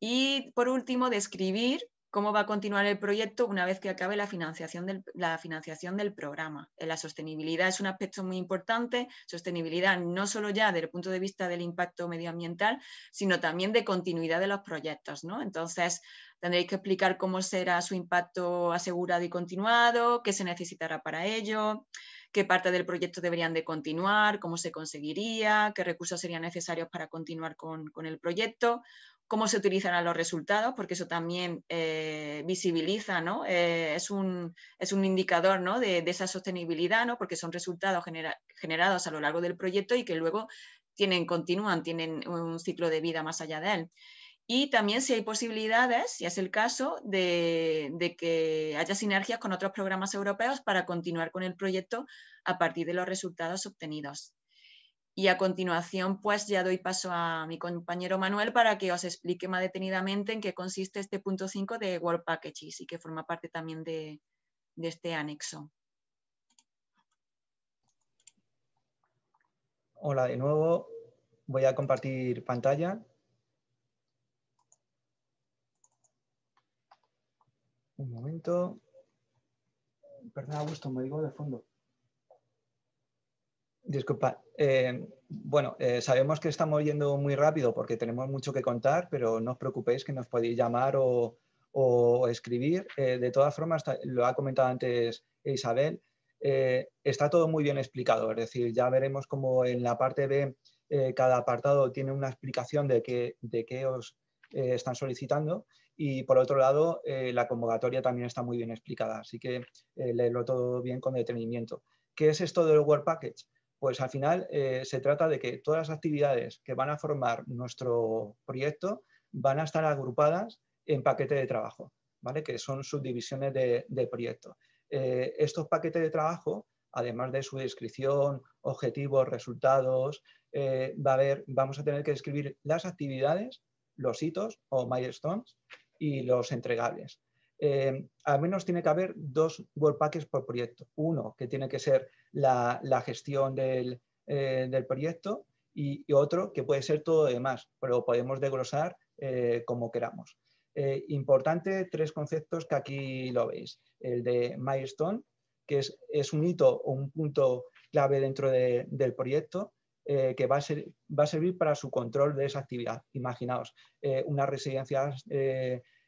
Y por último, describir cómo va a continuar el proyecto una vez que acabe la financiación del, la financiación del programa. Eh, la sostenibilidad es un aspecto muy importante, sostenibilidad no solo ya desde el punto de vista del impacto medioambiental, sino también de continuidad de los proyectos. Entonces, tendréis que explicar cómo será su impacto asegurado y continuado, qué se necesitará para ello, qué parte del proyecto deberían de continuar, cómo se conseguiría, qué recursos serían necesarios para continuar con, con el proyecto cómo se utilizarán los resultados, porque eso también eh, visibiliza, eh, es, un, indicador de, esa sostenibilidad, ¿no? porque son resultados generados a lo largo del proyecto y que luego tienen, continúan, tienen un ciclo de vida más allá de él. Y también si hay posibilidades, si es el caso, de que haya sinergias con otros programas europeos para continuar con el proyecto a partir de los resultados obtenidos. Y a continuación, pues ya doy paso a mi compañero Manuel para que os explique más detenidamente en qué consiste este punto 5 de World Packages y que forma parte también de, de este anexo. Hola de nuevo, voy a compartir pantalla. Un momento. Perdón, Augusto, me digo de fondo. Disculpa. Eh, bueno, eh, sabemos que estamos yendo muy rápido porque tenemos mucho que contar, pero no os preocupéis que nos podéis llamar o, escribir. Eh, de todas formas, lo ha comentado antes Isabel, está todo muy bien explicado. Es decir, ya veremos cómo en la parte B cada apartado tiene una explicación de qué, os están solicitando. Y por otro lado, la convocatoria también está muy bien explicada, así que leerlo todo bien con detenimiento. ¿Qué es esto del word Package? pues al final eh, se trata de que todas las actividades que van a formar nuestro proyecto van a estar agrupadas en paquete de trabajo, ¿vale? que son subdivisiones de, proyecto. Eh, estos paquetes de trabajo, además de su descripción, objetivos, resultados, eh, va a haber, vamos a tener que describir las actividades, los hitos o milestones y los entregables. Eh, al menos tiene que haber dos packages por proyecto. Uno que tiene que ser la, gestión del, eh, proyecto y, otro que puede ser todo lo demás, pero podemos deglosar eh, como queramos. importante tres conceptos que aquí lo veis. El de milestone, que es, un hito o un punto clave dentro del proyecto, que va a, servir para su control de esa actividad. Imaginaos, unas residencias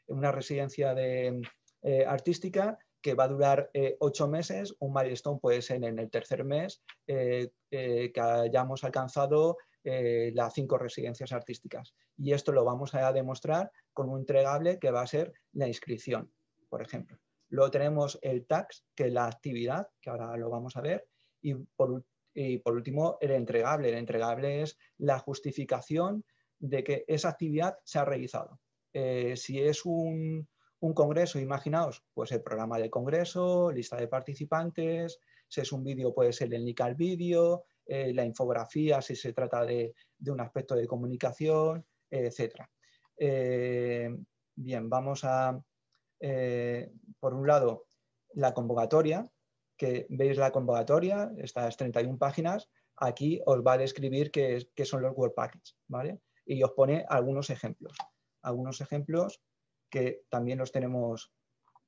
una residencia de, eh, artística que va a durar eh, ocho meses. Un milestone puede ser en el tercer mes eh, que hayamos alcanzado las cinco residencias artísticas. Y esto lo vamos a demostrar con un entregable que va a ser la inscripción, por ejemplo. Luego tenemos el tax, que es la actividad, que ahora lo vamos a ver. Y por, y por último, el entregable. El entregable es la justificación de que esa actividad se ha realizado. Eh, si es un, congreso, imaginaos, pues el programa del congreso, lista de participantes, si es un vídeo puede ser el link al vídeo, eh, la infografía si se trata de, un aspecto de comunicación, etc. Eh, bien, vamos a, por un lado, la convocatoria, que veis la convocatoria, estas 31 páginas, aquí os va a describir qué, son los Word packages ¿vale? Y os pone algunos ejemplos algunos ejemplos que también los tenemos,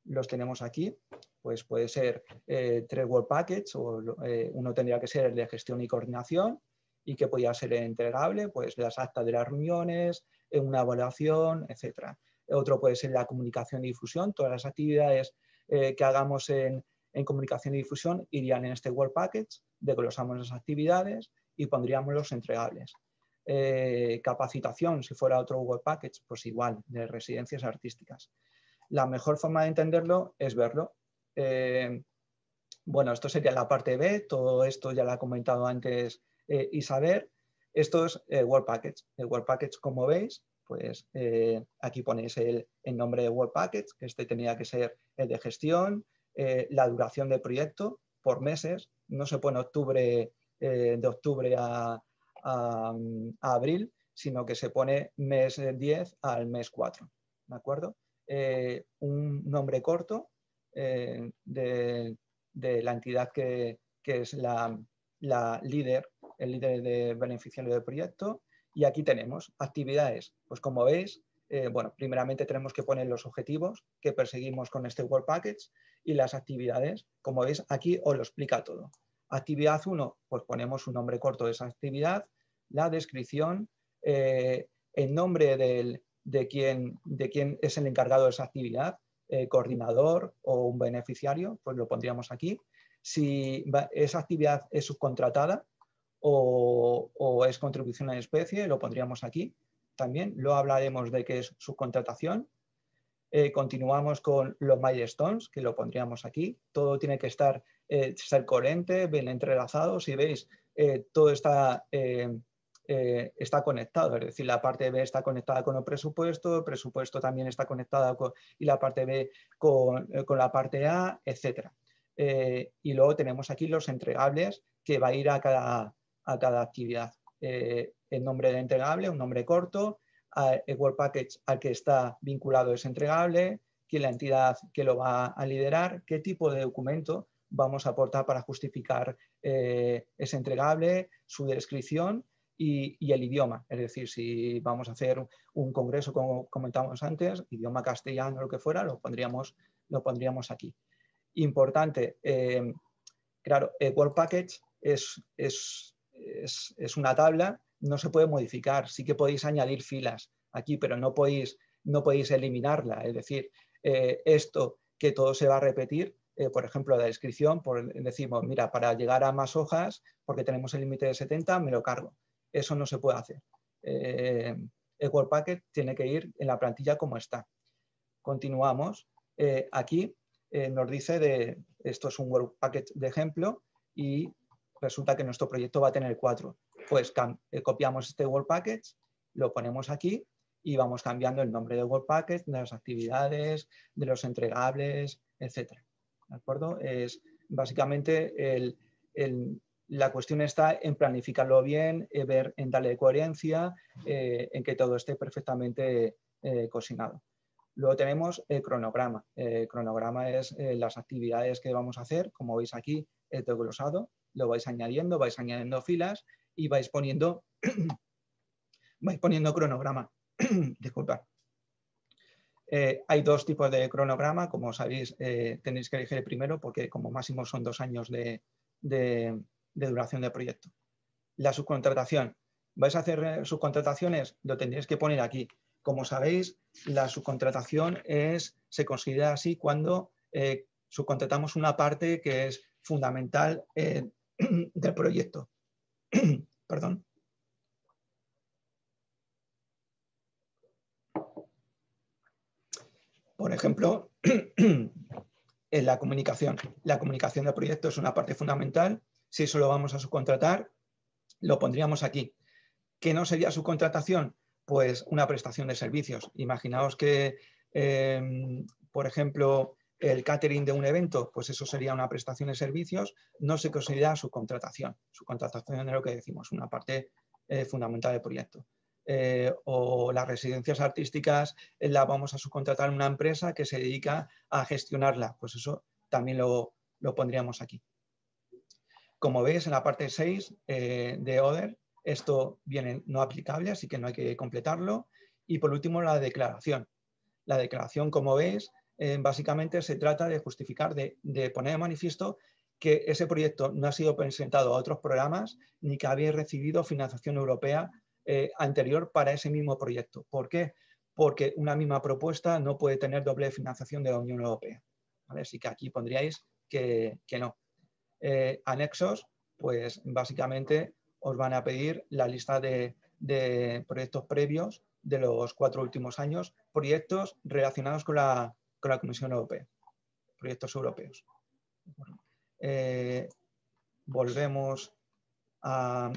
los tenemos aquí. Pues puede ser eh, tres Word Packages, o eh, uno tendría que ser el de gestión y coordinación, y que podía ser entregable, pues las actas de las reuniones, eh, una evaluación, etc. Otro puede ser la comunicación y difusión, todas las actividades que hagamos en, en comunicación y difusión irían en este Word Package, desglosamos las actividades y pondríamos los entregables. Eh, capacitación, si fuera otro web package, pues igual, de residencias artísticas. La mejor forma de entenderlo es verlo. Eh, bueno, esto sería la parte B, todo esto ya lo ha comentado antes eh, Isabel. Esto es Word Package. El Word Package, como veis, pues aquí ponéis el, nombre de Word Package, que este tenía que ser el de gestión, la duración del proyecto por meses, no se pone octubre, de octubre a, Mm, a, abril, sino que se pone mes 10 eh, al mes 4. ¿De acuerdo? Eh, un nombre corto eh, de, la entidad que, es la, líder, el líder de beneficiario del proyecto. Y aquí tenemos actividades. Pues como veis, bueno, primeramente tenemos que poner los objetivos que perseguimos con este Work Package y las actividades. Como veis, aquí os lo explica todo. Actividad 1, pues ponemos un nombre corto de esa actividad, la descripción, eh, el nombre de, quien, de es el encargado de esa actividad, eh, coordinador o un beneficiario, pues lo pondríamos aquí. Si esa actividad es subcontratada o, es contribución en especie, lo pondríamos aquí también. Lo hablaremos de qué es subcontratación, eh, continuamos con los milestones, que lo pondríamos aquí. Todo tiene que estar eh, ser coherente, bien entrelazado si veis, eh, todo está, eh, está conectado. Es decir, la parte B está conectada con el presupuesto, el presupuesto también está conectado y la parte B con, la parte A, etc. y luego tenemos aquí los entregables que va a ir a cada, actividad. el nombre del entregable, un nombre corto, el Work Package al que está vinculado ese entregable, quién la entidad que lo va a liderar, qué tipo de documento vamos a aportar para justificar eh, ese entregable, su descripción y, el idioma. Es decir, si vamos a hacer un congreso, como comentábamos antes, idioma castellano, o lo que fuera, lo pondríamos, lo pondríamos aquí. Importante, eh, claro, el eh, Word Package es, una tabla, no se puede modificar, sí que podéis añadir filas aquí, pero no podéis no podéis eliminarla. Es decir, esto que todo se va a repetir, eh, por ejemplo, la descripción, decimos, mira, para llegar a más hojas, porque tenemos el límite de 70, me lo cargo. Eso no se puede hacer. Eh, el WordPacket tiene que ir en la plantilla como está. Continuamos. Eh, aquí nos dice de esto es un Word de ejemplo y resulta que nuestro proyecto va a tener cuatro. Pues copiamos este WordPacket, package, lo ponemos aquí y vamos cambiando el nombre de WordPacket, de las actividades, de los entregables, etcétera. ¿de acuerdo? Es básicamente la cuestión está en planificarlo bien, eh, ver en darle coherencia, eh, en que todo esté perfectamente eh, cocinado. Luego tenemos el cronograma. El cronograma es las actividades que vamos a hacer, como veis aquí, el glosado lo vais añadiendo, vais añadiendo filas y vais poniendo, [coughs] vais poniendo cronograma. [coughs] Disculpad. Eh, hay dos tipos de cronograma, como sabéis, eh, tenéis que elegir el primero porque como máximo son dos años de, duración del proyecto. La subcontratación. ¿Vais a hacer eh, subcontrataciones? Lo tendréis que poner aquí. Como sabéis, la subcontratación es, se considera así cuando subcontratamos una parte que es fundamental [clears throat] del proyecto. [clears throat] Perdón. Por ejemplo, [clears throat] en la comunicación. La comunicación de proyecto es una parte fundamental. Si eso lo vamos a subcontratar, lo pondríamos aquí. ¿Qué no sería subcontratación? Pues una prestación de servicios. Imaginaos que, em, por ejemplo, el catering de un evento, pues eso sería una prestación de servicios, no se considera subcontratación. Subcontratación es lo que decimos, una parte eh, fundamental del proyecto. Eh, o las residencias artísticas eh, la vamos a subcontratar a una empresa que se dedica a gestionarla. Pues eso también lo, pondríamos aquí. Como veis en la parte 6 eh, de Other, esto viene no aplicable, así que no hay que completarlo. Y por último, la declaración. La declaración, como veis, básicamente se trata de justificar, de, poner de manifiesto que ese proyecto no ha sido presentado a otros programas ni que había recibido financiación europea eh, anterior para ese mismo proyecto. ¿Por qué? Porque una misma propuesta no puede tener doble financiación de la Unión Europea. Así que aquí pondríais que, no. Eh, anexos, pues básicamente os van a pedir la lista de, proyectos previos de los cuatro últimos años, proyectos relacionados con la, Comisión Europea, proyectos europeos. Eh, volvemos a,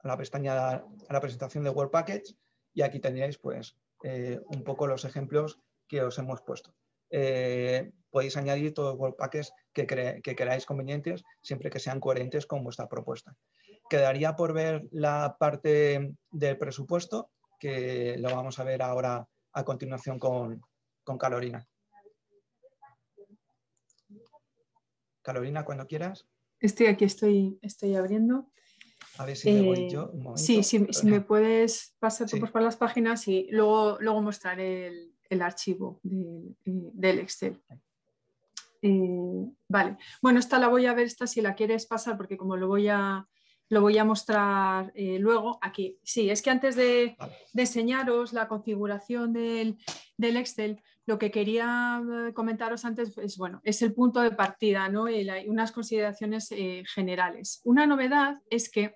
a la pestaña, a la presentación de Package y aquí tenéis pues eh, un poco los ejemplos que os hemos puesto. Eh, podéis añadir todos los paquetes que, que, queráis convenientes, siempre que sean coherentes con vuestra propuesta. Quedaría por ver la parte del presupuesto, que lo vamos a ver ahora a continuación con, con Carolina. Carolina, cuando quieras. Estoy aquí, estoy, estoy abriendo. A ver si me voy eh, yo. sí, si, me puedes pasar por las páginas y luego, luego mostraré el, archivo del eh, Excel. Eh, vale, bueno, esta la voy a ver, esta si la quieres pasar, porque como lo voy a, lo voy a mostrar luego aquí. Sí, es que antes de, enseñaros la configuración del, Excel, lo que quería comentaros antes es, bueno, es el punto de partida ¿no? y, unas consideraciones generales. Una novedad es que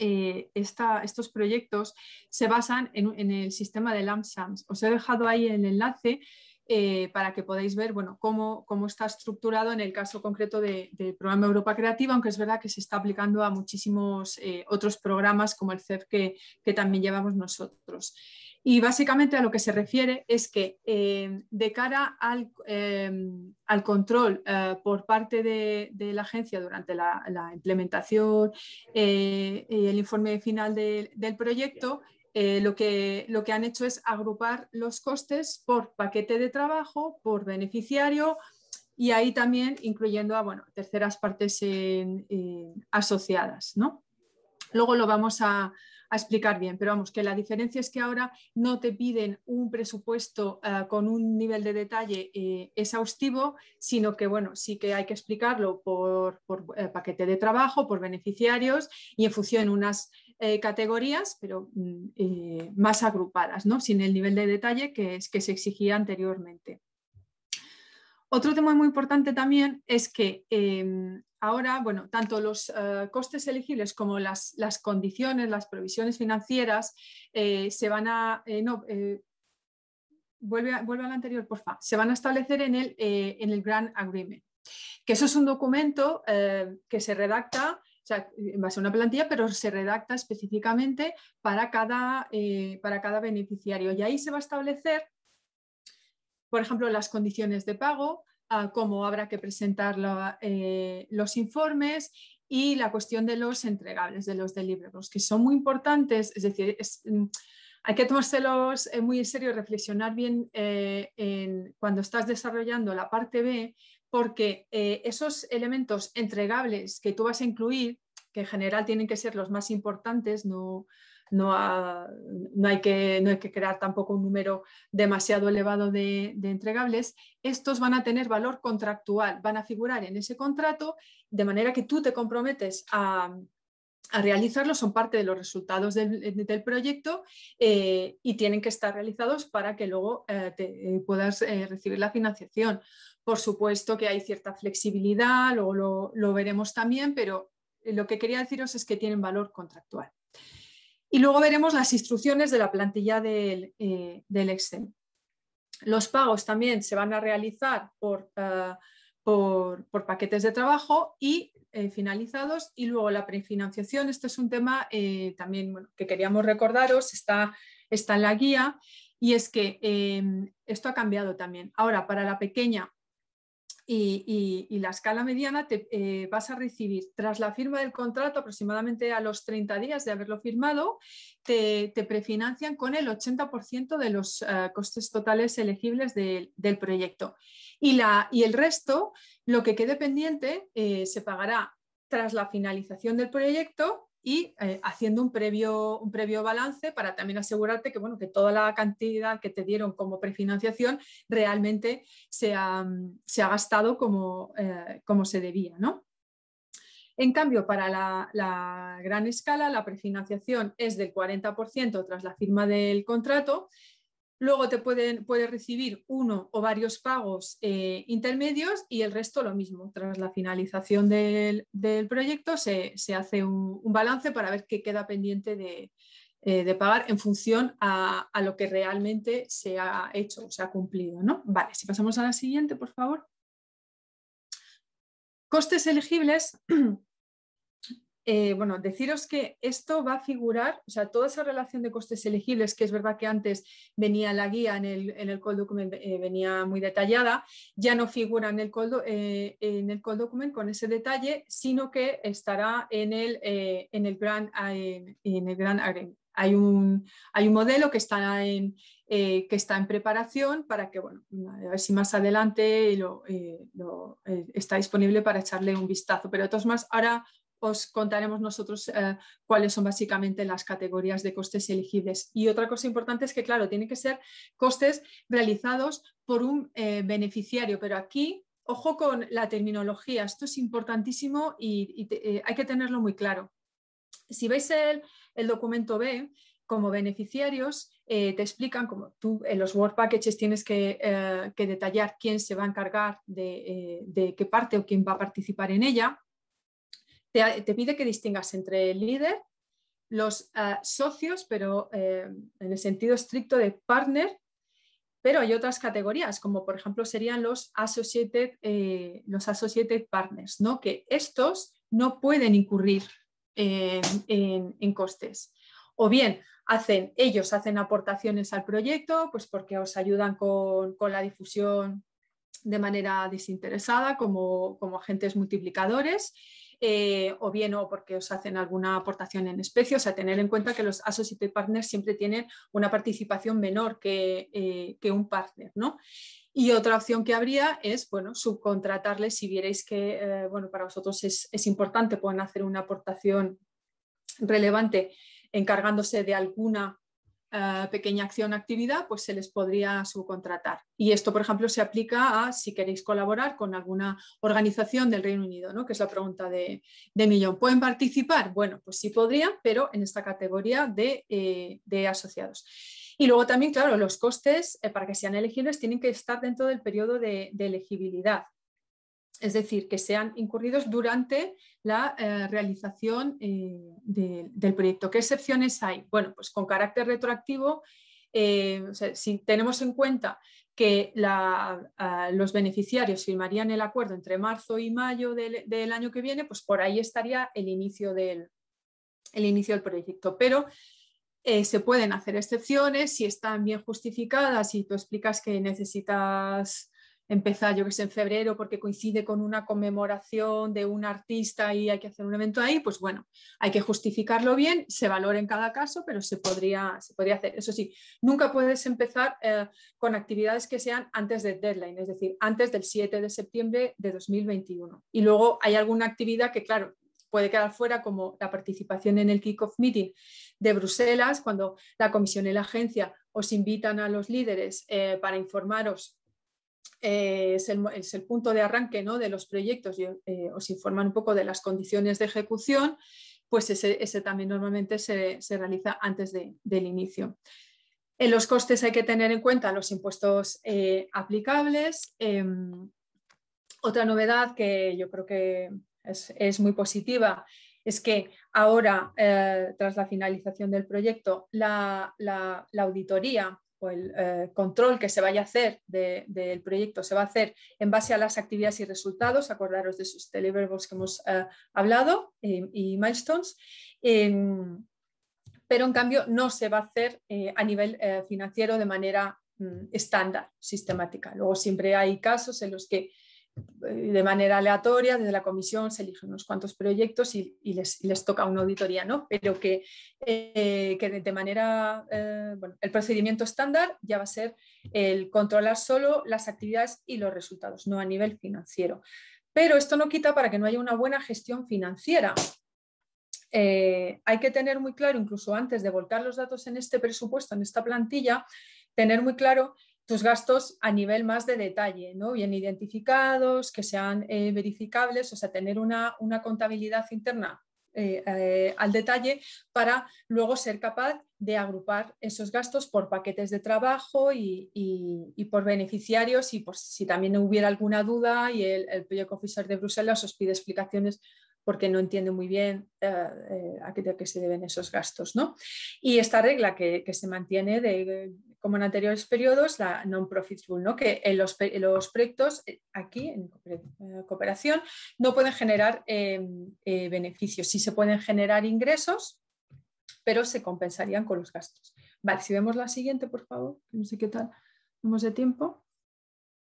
eh, estos proyectos se basan en, el sistema de LAMSAMS. Os he dejado ahí el enlace eh, para que podáis ver cómo, está estructurado en el caso concreto del programa Europa Creativa, aunque es verdad que se está aplicando a muchísimos eh, otros programas como el CEF que también llevamos nosotros. Y básicamente a lo que se refiere es que eh, de cara al, em, control eh, por parte de, la agencia durante la, implementación eh, y el informe final del proyecto, lo que, lo, que, han hecho es agrupar los costes por paquete de trabajo, por beneficiario y ahí también incluyendo a bueno, terceras partes asociadas. ¿no? Luego lo vamos a, a explicar bien, pero vamos, que la diferencia es que ahora no te piden un presupuesto eh, con un nivel de detalle eh, exhaustivo, sino que bueno, sí que hay que explicarlo por, eh, paquete de trabajo, por beneficiarios y en función de unas categorías, pero mm, más agrupadas, ¿no? sin el nivel de detalle que, es, que se exigía anteriormente. Otro tema muy importante también es que em, ahora, bueno, tanto los eh, costes elegibles como las, condiciones, las provisiones financieras eh, se van a... Eh, vuelve, a, vuelve al anterior, porfa. Se van a establecer en el, en Grand Agreement, que eso es un documento que se redacta o sea, va a ser una plantilla, pero se redacta específicamente para cada, para cada beneficiario. Y ahí se va a establecer, por ejemplo, las condiciones de pago, Ah, cómo habrá que presentar eh, los informes y la cuestión de los entregables, de los deliverables, que son muy importantes, es decir, mm, hay que tomárselos eh, muy en serio, reflexionar bien eh, cuando estás desarrollando la parte B, porque esos elementos entregables que tú vas a incluir, que en general tienen que ser los más importantes, no, no, hay, que, hay que crear tampoco un número demasiado elevado de, entregables, estos van a tener valor contractual, van a figurar en ese contrato, de manera que tú te comprometes a, realizarlo son parte de los resultados del, proyecto eh, y tienen que estar realizados para que luego eh, eh, puedas recibir la financiación. Por supuesto que hay cierta flexibilidad, luego lo, lo, veremos también, pero lo que quería deciros es que tienen valor contractual. Y luego veremos las instrucciones de la plantilla eh, del, Excel. Los pagos también se van a realizar por, eh, por, paquetes de trabajo y eh, finalizados. Y luego la prefinanciación, este es un tema también que queríamos recordaros, está, está en la guía. Y es que esto ha cambiado también. Ahora, para la pequeña y, la escala mediana te eh, vas a recibir tras la firma del contrato aproximadamente a los 30 días de haberlo firmado, te, prefinancian con el 80% de los eh, costes totales elegibles del proyecto. Y, la, y el resto, lo que quede pendiente, eh, se pagará tras la finalización del proyecto y eh, haciendo un previo, balance para también asegurarte que, bueno, que toda la cantidad que te dieron como prefinanciación realmente se ha, mm, gastado como, eh, como se debía. ¿no? En cambio, para la gran escala, la prefinanciación es del 40% tras la firma del contrato Luego te pueden, puedes recibir uno o varios pagos eh, intermedios y el resto lo mismo. Tras la finalización del, proyecto se, hace un, balance para ver qué queda pendiente eh, de, pagar en función a, a, lo que realmente se ha hecho o se ha cumplido. ¿no? Vale, si pasamos a la siguiente, por favor. Costes elegibles [clears throat] Eh, bueno, deciros que esto va a figurar, o sea, toda esa relación de costes elegibles, que es verdad que antes venía la guía en el, en el call document, eh, venía muy detallada, ya no figura en el, call, eh, en el document con ese detalle, sino que estará en el, en el gran, ah, en, el Hay un, hay un, modelo que está, en, que está en preparación para que, bueno, a ver si más adelante lo, está disponible para echarle un vistazo. Pero de más, ahora os contaremos nosotros eh, cuáles son básicamente las categorías de costes elegibles. Y otra cosa importante es que, claro, tienen que ser costes realizados por un eh, beneficiario, pero aquí, ojo con la terminología, esto es importantísimo y, eh, hay que tenerlo muy claro. Si veis el, documento B, como beneficiarios, te explican, como tú en los Word Packages tienes que, detallar quién se va a encargar de, de, qué parte o quién va a participar en ella, te, pide que distingas entre el líder, los ah, socios, pero eh, en el sentido estricto de partner, pero hay otras categorías, como por ejemplo serían los associated, eh, los associated partners, ¿no? que estos no pueden incurrir en, costes. O bien, hacen, ellos hacen aportaciones al proyecto, pues porque os ayudan con, la difusión de manera desinteresada como, como agentes multiplicadores eh, o bien o porque os hacen alguna aportación en especie. O sea, tener en cuenta que los associate partners siempre tienen una participación menor eh, que, un partner, ¿no? Y otra opción que habría es, bueno, subcontratarles si vierais que, eh, bueno, para vosotros es, es importante, pueden hacer una aportación relevante encargándose de alguna eh, pequeña acción actividad, pues se les podría subcontratar. Y esto, por ejemplo, se aplica a si queréis colaborar con alguna organización del Reino Unido, ¿no? que es la pregunta de, de Millón. ¿Pueden participar? Bueno, pues sí podrían, pero en esta categoría de, eh, de asociados. Y luego también, claro, los costes eh, para que sean elegibles tienen que estar dentro del periodo de elegibilidad es decir, que sean incurridos durante la eh, realización eh, del proyecto. ¿Qué excepciones hay? Bueno, pues con carácter retroactivo, eh, si tenemos en cuenta que los beneficiarios firmarían el acuerdo entre marzo y mayo del, año que viene, pues por ahí estaría el inicio del, inicio del proyecto. Pero se pueden hacer excepciones si están bien justificadas, si tú explicas que necesitas empezar, yo que sé, en febrero porque coincide con una conmemoración de un artista y hay que hacer un evento ahí, pues bueno, hay que justificarlo bien, se valora en cada caso, pero se podría, se podría hacer. Eso sí, nunca puedes empezar eh, con actividades que sean antes del deadline, es decir, antes del 7 de septiembre de 2021. Y luego hay alguna actividad que, claro, puede quedar fuera, como la participación en el kick-off meeting de Bruselas, cuando la comisión y la agencia os invitan a los líderes eh, para informaros eh, es, el, punto de arranque ¿no? de los proyectos, y eh, os informan un poco de las condiciones de ejecución, pues ese, también normalmente se, realiza antes del inicio. En los costes hay que tener en cuenta los impuestos eh, aplicables. Em, otra novedad que yo creo que es, muy positiva es que ahora, tras la finalización del proyecto, la auditoría o el eh, control que se vaya a hacer del proyecto se va a hacer en base a las actividades y resultados, acordaros de esos deliverables que hemos eh, hablado eh, y milestones, em, pero en cambio no se va a hacer a nivel financiero de manera mm, estándar, sistemática. Luego siempre hay casos en los que eh, de manera aleatoria, desde la comisión se eligen unos cuantos proyectos y, les, toca una auditoría, ¿no? Pero que, eh, de, manera, eh, bueno, el procedimiento estándar ya va a ser el controlar solo las actividades y los resultados, no a nivel financiero. Pero esto no quita para que no haya una buena gestión financiera. hay que tener muy claro, incluso antes de volcar los datos en este presupuesto, en esta plantilla, tener muy claro tus gastos a nivel más de detalle, ¿no? bien identificados, que sean eh, verificables, o sea, tener una, contabilidad interna eh, eh, al detalle para luego ser capaz de agrupar esos gastos por paquetes de trabajo y, por beneficiarios y por si también hubiera alguna duda y el, proyecto Project de Bruselas os pide explicaciones porque no entiende muy bien a, qué, se deben esos gastos. Y esta regla que se mantiene de como en anteriores periodos, la non-profit rule, ¿no? que los, proyectos eh, aquí, en eh, cooperación, no pueden generar em, eh, beneficios. Sí se pueden generar ingresos, pero se compensarían con los gastos. Vale, si vemos la siguiente, por favor, no sé qué tal vamos de tiempo.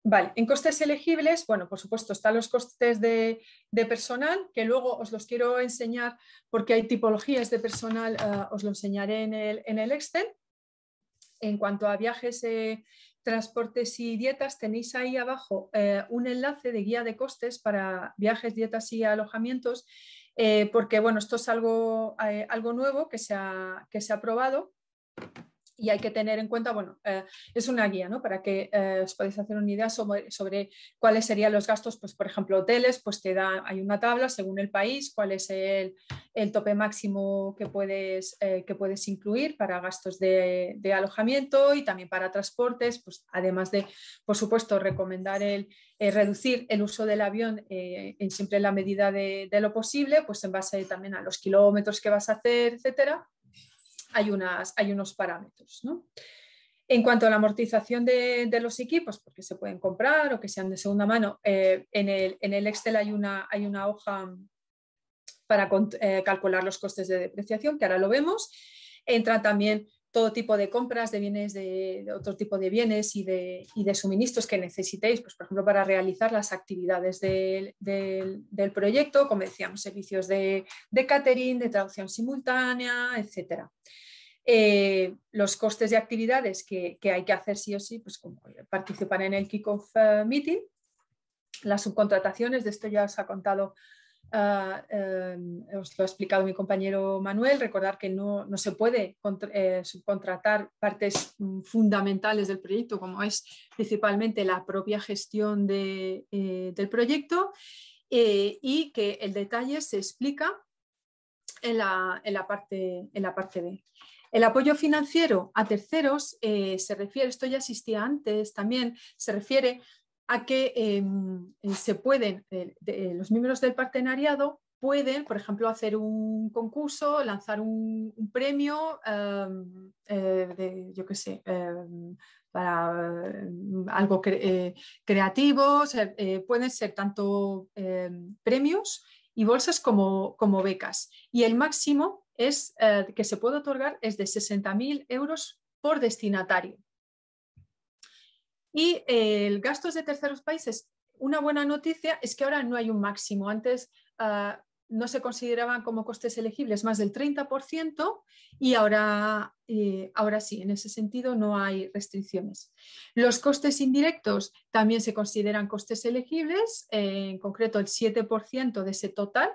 Vale, en costes elegibles, bueno, por supuesto, están los costes de, personal, que luego os los quiero enseñar porque hay tipologías de personal, os lo enseñaré en el, en el Excel en cuanto a viajes, eh, transportes y dietas, tenéis ahí abajo eh, un enlace de guía de costes para viajes, dietas y alojamientos, eh, porque bueno, esto es algo, algo nuevo que se ha, que se ha aprobado y hay que tener en cuenta, bueno, eh, es una guía, ¿no? Para que eh, os podáis hacer una idea sobre, cuáles serían los gastos, pues por ejemplo, hoteles, pues te da, hay una tabla según el país, cuál es el, tope máximo que puedes, eh, que puedes incluir para gastos de, alojamiento y también para transportes, pues además de, por supuesto, recomendar el reducir el uso del avión en siempre la medida de, de, lo posible, pues en base también a los kilómetros que vas a hacer, etcétera hay, unas, hay unos parámetros. En cuanto a la amortización de, los equipos, porque pues se pueden comprar o que sean de segunda mano, eh, en, el, en, el, Excel hay una, hay una hoja para eh, calcular los costes de depreciación, que ahora lo vemos. Entra también todo tipo de compras de bienes, de, otro tipo de bienes y de, de, suministros que necesitéis, pues, por ejemplo, para realizar las actividades del, proyecto, como decíamos, servicios de, catering, de traducción simultánea, etc. Eh, los costes de actividades que, hay que hacer sí o sí, pues como participar en el kickoff eh, meeting, las subcontrataciones, de esto ya os ha contado Ah, em, os lo ha explicado mi compañero Manuel, recordar que no, se puede eh, subcontratar partes mm, fundamentales del proyecto, como es principalmente la propia gestión eh, del proyecto, eh, y que el detalle se explica en la, parte, en la parte B. El apoyo financiero a terceros se refiere, esto ya existía antes también, se refiere a que em, eh, se pueden, eh, eh, los miembros del partenariado pueden, por ejemplo, hacer un concurso, lanzar un, premio, em, de, yo qué sé, em, para algo creativo, pueden ser tanto premios y bolsas como, como, becas. Y el máximo es, que se puede otorgar es de 60.000 euros por destinatario. Y eh, el gastos de terceros países, una buena noticia es que ahora no hay un máximo. Antes ah, no se consideraban como costes elegibles más del 30% y ahora, eh, ahora sí, en ese sentido no hay restricciones. Los costes indirectos también se consideran costes elegibles, eh, en concreto el 7% de ese total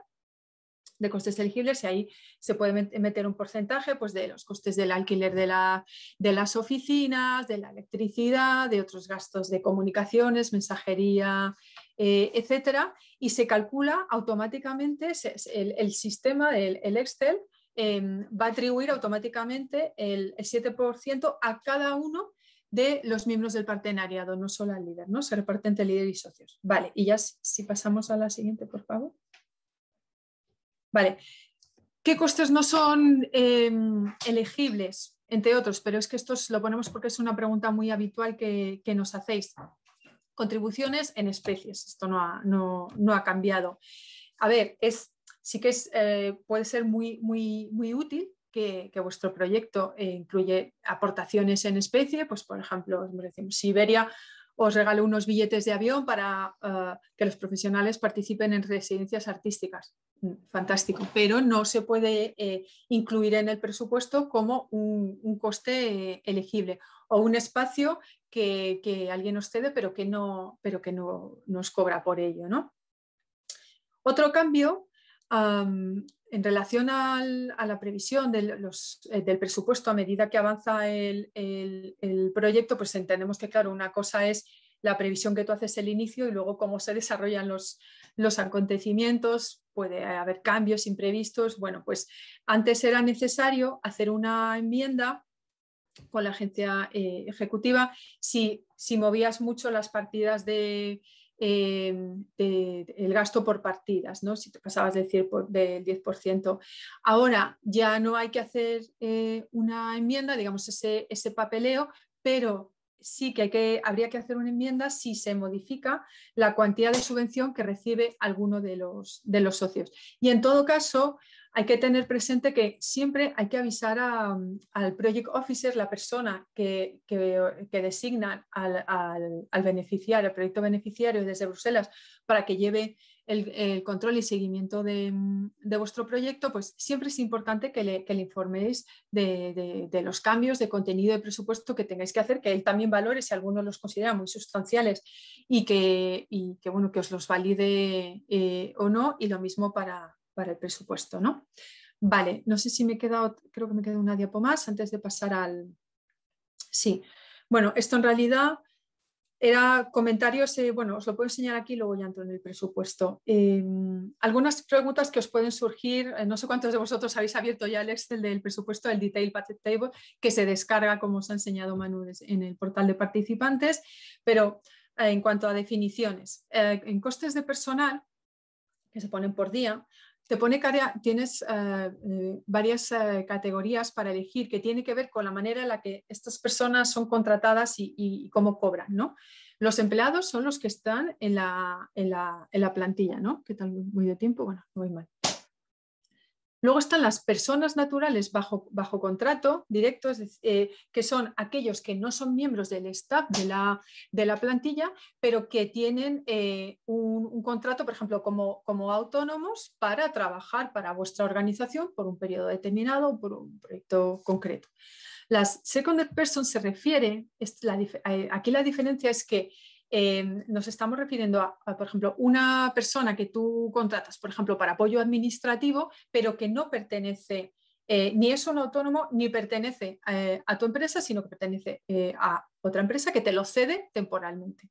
de costes elegibles y ahí se puede meter un porcentaje pues, de los costes del alquiler de, la, de las oficinas, de la electricidad, de otros gastos de comunicaciones, mensajería, eh, etcétera, y se calcula automáticamente el, sistema, el, Excel, em, va a atribuir automáticamente el, 7% a cada uno de los miembros del partenariado, no solo al líder, ¿no? Se reparte entre líder y socios. Vale, y ya si pasamos a la siguiente, por favor. Vale. ¿Qué costes no son em, elegibles, entre otros? Pero es que esto lo ponemos porque es una pregunta muy habitual que, nos hacéis. Contribuciones en especies. Esto no ha, cambiado. A ver, es, sí que es, eh, puede ser muy, muy, muy útil que, vuestro proyecto eh, incluye aportaciones en especie, pues por ejemplo, Siberia os regalo unos billetes de avión para eh, que los profesionales participen en residencias artísticas. Mm, fantástico, pero no se puede eh, incluir en el presupuesto como un, coste eh, elegible o un espacio que, alguien os cede pero que no, pero nos cobra por ello. Otro cambio en relación a la previsión del, eh, del, presupuesto a medida que avanza el, proyecto, pues entendemos que, claro, una cosa es la previsión que tú haces el inicio y luego cómo se desarrollan los, los acontecimientos, puede haber cambios imprevistos. Bueno, pues antes era necesario hacer una enmienda con la agencia eh, ejecutiva si, si movías mucho las partidas de, Em, el gasto por partidas, ¿no? si te pasabas decir 10%. Del 10%. Ahora ya no hay que hacer eh, una enmienda, digamos, ese, ese papeleo, pero sí que, hay que, habría que hacer una enmienda si se modifica la cuantía de subvención que recibe alguno de los, de los socios. Y en todo caso, hay que tener presente que siempre hay que avisar mm, al project officer, la persona que, designa al, al, beneficiario, al proyecto beneficiario desde Bruselas para que lleve el, control y seguimiento mm, de, vuestro proyecto, pues siempre es importante que le, informéis de, los cambios de contenido de presupuesto que tengáis que hacer, que él también valore si alguno los considera muy sustanciales y que, bueno, que os los valide eh, o no, y lo mismo para, para el presupuesto, ¿no? Vale, no sé si me he quedado, creo que me queda una diapo más antes de pasar al... Sí, bueno, esto en realidad era comentarios, eh, bueno, os lo puedo enseñar aquí, y luego ya entro en el presupuesto. Em, algunas preguntas que os pueden surgir, eh, no sé cuántos de vosotros habéis abierto ya el Excel del presupuesto el Detail Budget Table, que se descarga, como os ha enseñado Manu, en el portal de participantes, pero eh, en cuanto a definiciones, en costes de personal, que se ponen por día, te pone tienes eh, eh, varias eh, categorías para elegir que tiene que ver con la manera en la que estas personas son contratadas y, cómo cobran, ¿no? Los empleados son los que están en la, en la, plantilla, ¿no? ¿Qué tal? Muy de tiempo, bueno, muy mal. Luego están las personas naturales bajo, contrato directo, eh, que son aquellos que no son miembros del staff de la, plantilla, pero que tienen eh, un, contrato, por ejemplo, como, autónomos para trabajar para vuestra organización por un periodo determinado o por un proyecto concreto. Las second person se refiere, eh, aquí la diferencia es que Em, nos estamos refiriendo a, por ejemplo, una persona que tú contratas, por ejemplo, para apoyo administrativo, pero que no pertenece, eh, ni es un autónomo, ni pertenece eh, a tu empresa, sino que pertenece eh, a otra empresa que te lo cede temporalmente.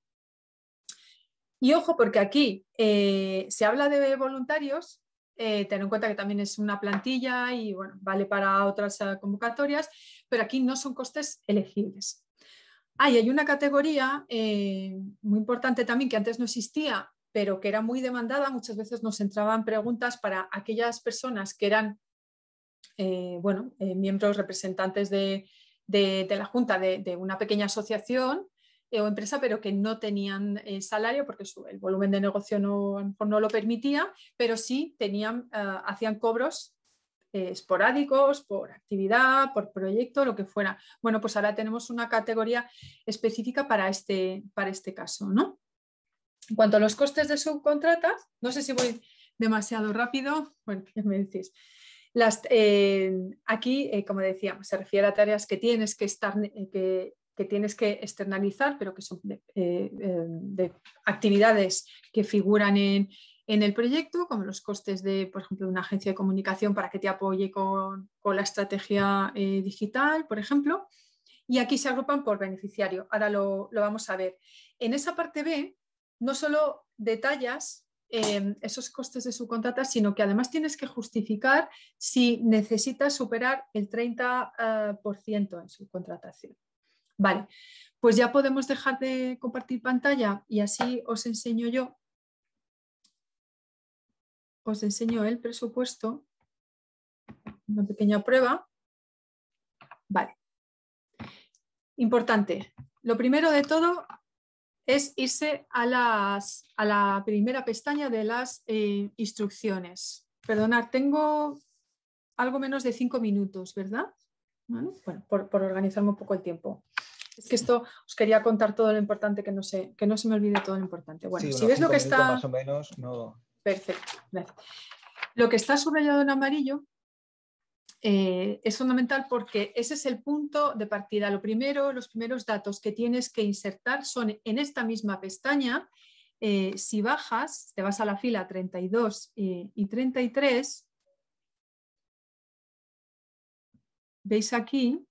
Y ojo, porque aquí se habla de voluntarios, ten en cuenta que también es una plantilla y vale para otras convocatorias, pero aquí no son costes elegibles. Ah, hay una categoría eh, muy importante también que antes no existía, pero que era muy demandada. Muchas veces nos entraban preguntas para aquellas personas que eran, eh, bueno, eh, miembros representantes de, la Junta de, una pequeña asociación o empresa, pero que no tenían salario porque el volumen de negocio no, lo no lo permitía, pero sí tenían, hacían cobros eh, esporádicos, por actividad, por proyecto, lo que fuera. Bueno, pues ahora tenemos una categoría específica para este, para este caso, ¿no? En cuanto a los costes de subcontratas, no sé si voy demasiado rápido, bueno, me decís. Las, eh, aquí, eh, como decíamos, se refiere a tareas que tienes que, estar, que, tienes que externalizar, pero que son de actividades que figuran en, en el proyecto, como los costes de, por ejemplo, una agencia de comunicación para que te apoye con, la estrategia eh, digital, por ejemplo. Y aquí se agrupan por beneficiario. Ahora lo, vamos a ver. En esa parte B, no solo detallas eh, esos costes de subcontrata, sino que además tienes que justificar si necesitas superar el 30% en su contratación. en subcontratación. Vale, pues ya podemos dejar de compartir pantalla y así os enseño yo os enseño el presupuesto, una pequeña prueba. Vale. Importante. Lo primero de todo es irse a, las, a la primera pestaña de las eh, instrucciones. Perdonad, tengo algo menos de cinco minutos, ¿verdad? Bueno, por, organizarme un poco el tiempo. Es que esto os quería contar todo lo importante que no sé, que no se me olvide todo lo importante. Bueno, si ves lo que está. Más o menos, no... Perfecto, Lo que está subrayado en amarillo eh, es fundamental porque ese es el punto de partida. Lo primero, los primeros datos que tienes que insertar son en esta misma pestaña. Eh, si bajas, te vas a la fila 32 y 33, eh, veis aquí,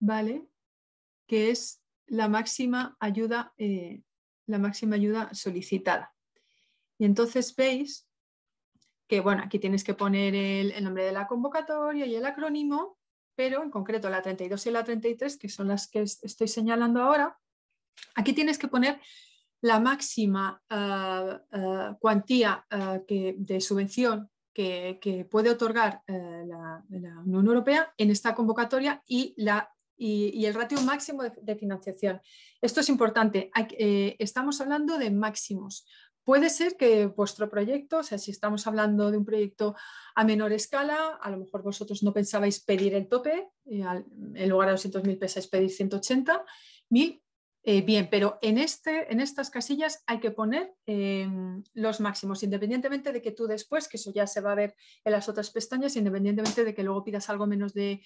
¿vale? Que es la máxima ayuda, la máxima ayuda solicitada. Y entonces veis que, bueno, aquí tienes que poner el, nombre de la convocatoria y el acrónimo, pero en concreto la 32 y la 33, que son las que estoy señalando ahora, aquí tienes que poner la máxima eh, eh, cuantía eh, de subvención que, puede otorgar la, Unión Europea en esta convocatoria y, la, y, el ratio máximo de, financiación. Esto es importante. estamos hablando de máximos. Puede ser que vuestro proyecto, o sea, si estamos hablando de un proyecto a menor escala, a lo mejor vosotros no pensabais pedir el tope, en lugar de 200.000 pesáis pedir 180.000, eh, bien, pero en, este, en estas casillas hay que poner em, los máximos, independientemente de que tú después, que eso ya se va a ver en las otras pestañas, independientemente de que luego pidas algo menos de,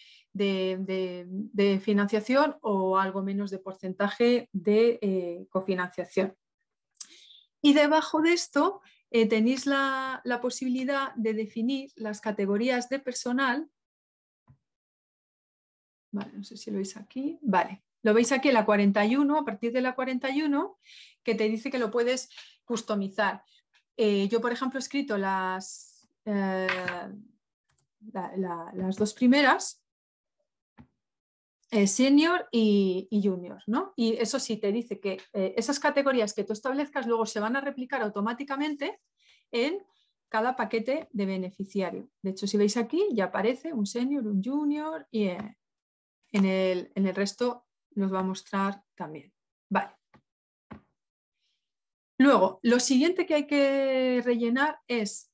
financiación o algo menos de porcentaje de eh, cofinanciación. Y debajo de esto eh, tenéis la, posibilidad de definir las categorías de personal. Vale, no sé si lo veis aquí. Vale, lo veis aquí en la 41, a partir de la 41, que te dice que lo puedes customizar. Eh, yo, por ejemplo, he escrito las, eh, las dos primeras eh, senior y, junior, ¿no? Y eso sí te dice que eh, esas categorías que tú establezcas luego se van a replicar automáticamente en cada paquete de beneficiario. De hecho, si veis aquí, ya aparece un senior, un junior y eh, en, el, resto nos va a mostrar también. Vale. Luego, lo siguiente que hay que rellenar es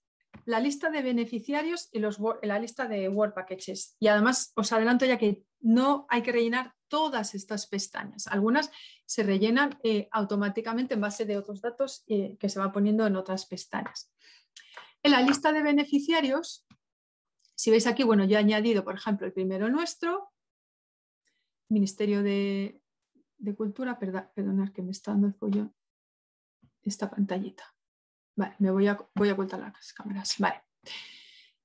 la lista de beneficiarios y los, la lista de Word Packages. Y además os adelanto ya que no hay que rellenar todas estas pestañas. Algunas se rellenan eh, automáticamente en base de otros datos eh, que se va poniendo en otras pestañas. En la lista de beneficiarios, si veis aquí, bueno, yo he añadido, por ejemplo, el primero nuestro, Ministerio de, Cultura, perdón, que me está dando el pollo esta pantallita. Vale, me voy a, voy a ocultar las cámaras. Vale.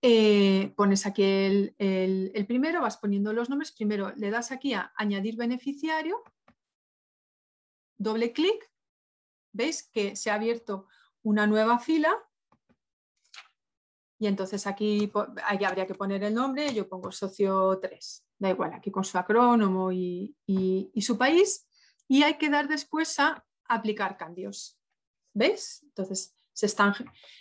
Eh, pones aquí el, primero, vas poniendo los nombres, primero le das aquí a añadir beneficiario, doble clic, veis que se ha abierto una nueva fila y entonces aquí, habría que poner el nombre, yo pongo socio 3, da igual, aquí con su acrónomo y, y su país, y hay que dar después a aplicar cambios. ¿Veis? Entonces, se están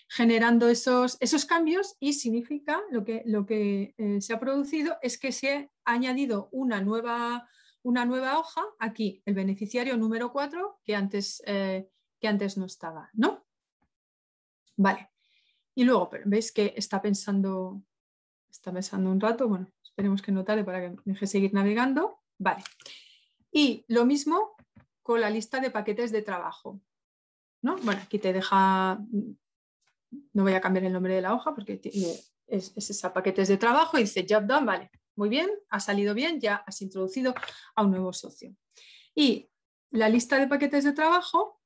generando esos, esos cambios y significa lo que, lo que eh, se ha producido es que se ha añadido una nueva, una nueva hoja, aquí el beneficiario número 4 que antes, eh, que antes no estaba, Vale. Y luego, veis que está pensando, está pensando un rato, bueno, esperemos que no tarde para que deje seguir navegando. Vale. Y lo mismo con la lista de paquetes de trabajo. Bueno, aquí te deja, no voy a cambiar el nombre de la hoja porque es, esa paquetes de trabajo y dice job done, vale, muy bien, ha salido bien, ya has introducido a un nuevo socio. Y la lista de paquetes de trabajo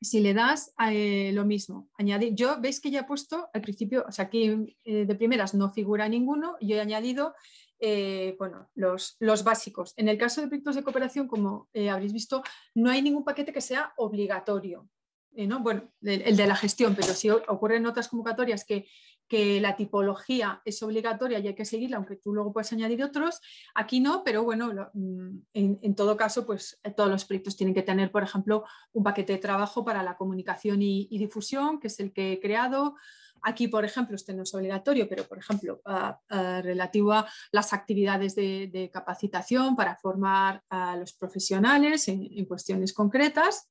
si le das eh, lo mismo, añadir, yo veis que ya he puesto al principio, o sea, aquí eh, de primeras no figura ninguno, yo he añadido eh, bueno, los, los, básicos. En el caso de proyectos de cooperación, como eh, habréis visto, no hay ningún paquete que sea obligatorio. Eh, ¿no? Bueno, el, de la gestión, pero si ocurren otras convocatorias que, que, la tipología es obligatoria y hay que seguirla, aunque tú luego puedes añadir otros, aquí no, pero bueno, mm, en, todo caso, pues todos los proyectos tienen que tener, por ejemplo, un paquete de trabajo para la comunicación y difusión, que es el que he creado, Aquí, por ejemplo, este no es obligatorio, pero por ejemplo, ah, ah, relativo a las actividades de, capacitación para formar a los profesionales en, cuestiones concretas.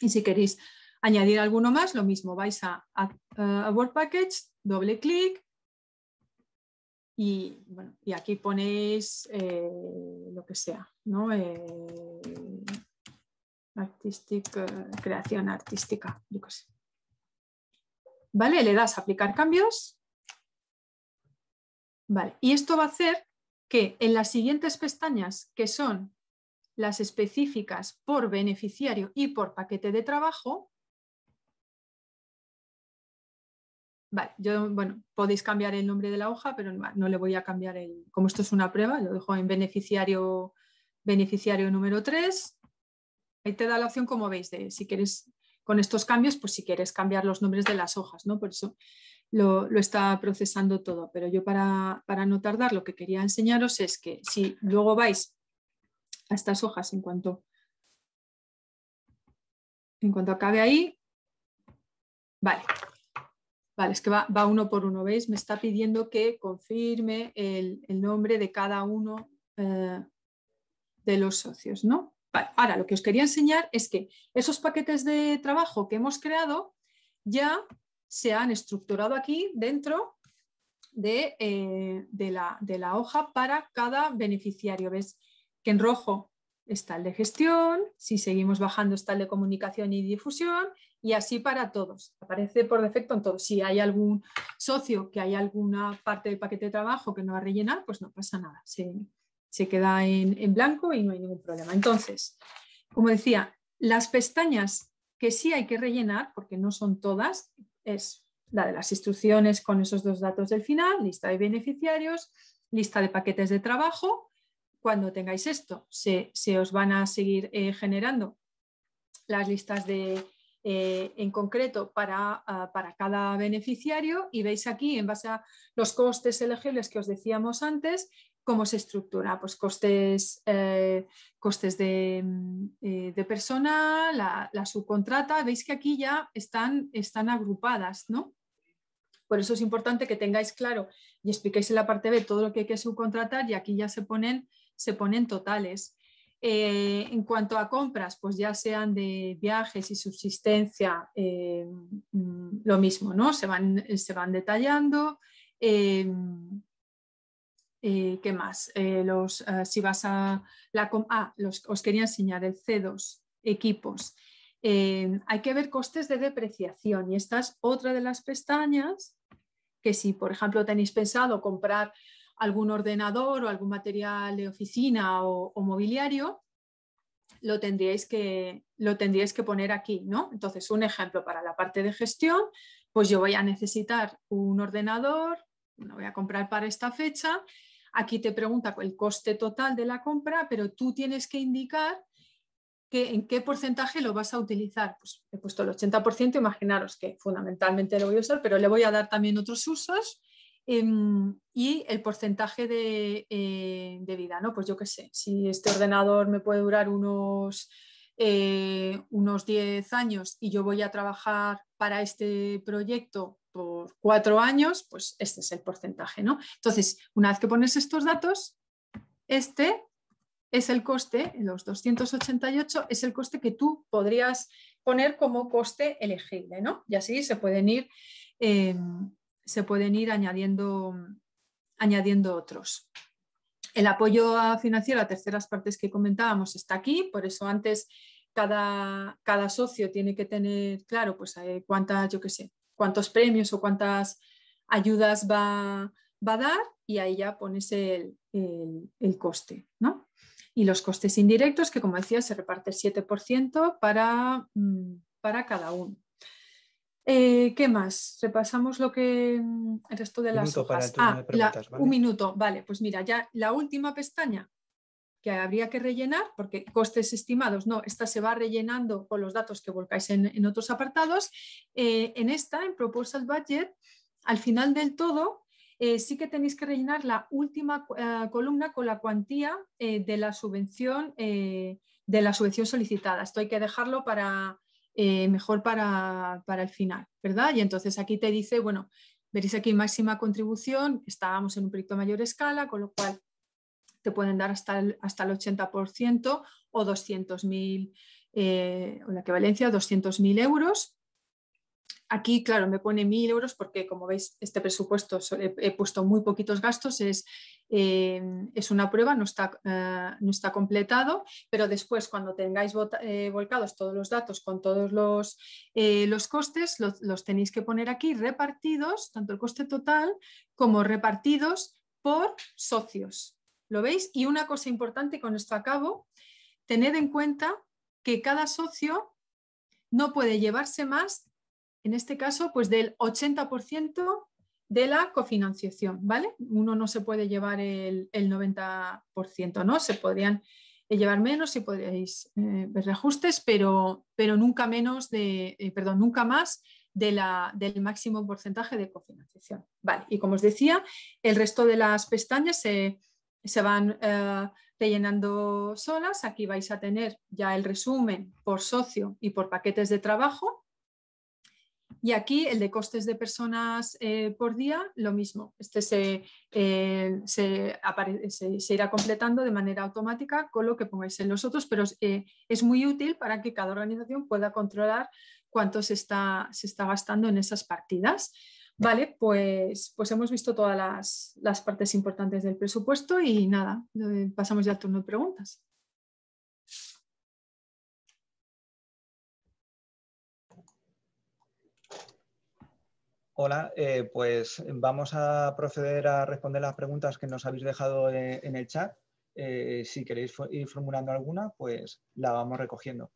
Y si queréis añadir alguno más, lo mismo, vais a, a, Word Package, doble clic. Y, bueno, aquí ponéis eh, lo que sea, ¿no? Eh, creación artística, yo qué ¿vale? Le das aplicar cambios, Y esto va a hacer que en las siguientes pestañas, que son las específicas por beneficiario y por paquete de trabajo, yo, bueno, podéis cambiar el nombre de la hoja, pero no, le voy a cambiar el. Como esto es una prueba, lo dejo en beneficiario, beneficiario número 3. Ahí te da la opción, como veis, de si quieres con estos cambios, pues si quieres cambiar los nombres de las hojas, ¿no? Por eso lo, está procesando todo. Pero yo para, no tardar, lo que quería enseñaros es que si luego vais a estas hojas en cuanto, en cuanto acabe ahí, vale. Vale, es que va, uno por uno, ¿veis? Me está pidiendo que confirme el, nombre de cada uno eh, de los socios, ¿no? ahora lo que os quería enseñar es que esos paquetes de trabajo que hemos creado ya se han estructurado aquí dentro eh, de, la, hoja para cada beneficiario. ¿Ves? Que en rojo está el de gestión, si seguimos bajando está el de comunicación y difusión y así para todos. Aparece por defecto en todos. Si hay algún socio que hay alguna parte del paquete de trabajo que no va a rellenar, pues no pasa nada. Se, se queda en, blanco y no hay ningún problema. Entonces, como decía, las pestañas que sí hay que rellenar, porque no son todas, es la de las instrucciones con esos dos datos del final, lista de beneficiarios, lista de paquetes de trabajo. Cuando tengáis esto, se, os van a seguir eh, generando las listas de, eh, en concreto para, ah, para, cada beneficiario y veis aquí, en base a los costes elegibles que os decíamos antes, ¿Cómo se estructura? Pues costes, eh, costes de, mm, eh, persona, la, subcontrata. Veis que aquí ya están, están agrupadas, ¿no? Por eso es importante que tengáis claro y expliquéis en la parte B todo lo que hay que subcontratar y aquí ya se ponen, se ponen totales. Eh, en cuanto a compras, pues ya sean de viajes y subsistencia, mm, lo mismo, ¿no? Se van, se van detallando. Eh, ¿Qué más? Eh, eh, si vas a la ah, os quería enseñar el C2, equipos. hay que ver costes de depreciación y esta es otra de las pestañas que si, por ejemplo, tenéis pensado comprar algún ordenador o algún material de oficina o, mobiliario, lo tendríais, que, lo tendríais que poner aquí, ¿no? Entonces, un ejemplo para la parte de gestión, pues yo voy a necesitar un ordenador, lo voy a comprar para esta fecha Aquí te pregunta el coste total de la compra, pero tú tienes que indicar que, en qué porcentaje lo vas a utilizar. Pues he puesto el 80%, imaginaros que fundamentalmente lo voy a usar, pero le voy a dar también otros usos em, y el porcentaje eh, de, vida, ¿no? Pues yo qué sé, si este ordenador me puede durar unos, eh, unos 10 años y yo voy a trabajar para este proyecto cuatro años, pues este es el porcentaje. ¿no? Entonces, una vez que pones estos datos, este es el coste, los 288 es el coste que tú podrías poner como coste elegible, ¿no? Y así se pueden ir, em, se pueden ir añadiendo, añadiendo otros. El apoyo financiero a terceras partes que comentábamos está aquí, por eso antes cada, cada socio tiene que tener claro, pues eh, cuántas, yo qué sé, cuántos premios o cuántas ayudas va, va a dar y ahí ya pones el, coste. ¿no? Y los costes indirectos, que como decía, se reparte el 7% para, mm, para cada uno. Eh, ¿Qué más? Repasamos lo que mm, el resto de las Un minuto, vale. Pues mira, ya la última pestaña que habría que rellenar, porque costes estimados, no, esta se va rellenando con los datos que volcáis en, otros apartados. Eh, en esta, en Proposal Budget, al final del todo, eh, sí que tenéis que rellenar la última eh, columna con la cuantía de la subvención de la subvención solicitada. Esto hay que dejarlo para mejor para, para el final, ¿verdad? Y entonces aquí te dice, bueno, veréis aquí máxima contribución, estábamos en un proyecto de mayor escala, con lo cual te pueden dar hasta el, hasta el 80% o 200.000, eh, o la equivalencia, 200.000 euros. Aquí, claro, me pone 1.000 euros porque, como veis, este presupuesto he, puesto muy poquitos gastos, es, eh, es una prueba, no está, eh, no está completado, pero después, cuando tengáis eh, volcados todos los datos con todos los, costes, los, tenéis que poner aquí repartidos, tanto el coste total como repartidos por socios. ¿Lo veis? Y una cosa importante con esto acabo, tened en cuenta que cada socio no puede llevarse más, en este caso, pues del 80% de la cofinanciación, ¿vale? Uno no se puede llevar el, 90%, ¿no? Se podrían llevar menos si podríais eh, ver reajustes, pero, pero nunca menos de, eh, perdón, nunca más de la, del máximo porcentaje de cofinanciación. Vale, y como os decía, el resto de las pestañas se se van eh, rellenando solas. Aquí vais a tener ya el resumen por socio y por paquetes de trabajo. Y aquí el de costes de personas eh, por día, lo mismo. Este eh, se, irá completando de manera automática con lo que pongáis en los otros, pero es muy útil para que cada organización pueda controlar cuánto se está gastando en esas partidas. Vale, pues, pues hemos visto todas las, partes importantes del presupuesto y nada, eh, pasamos ya al turno de preguntas. Hola, eh, pues vamos a proceder a responder las preguntas que nos habéis dejado eh, en, el chat. si queréis ir formulando alguna, pues la vamos recogiendo.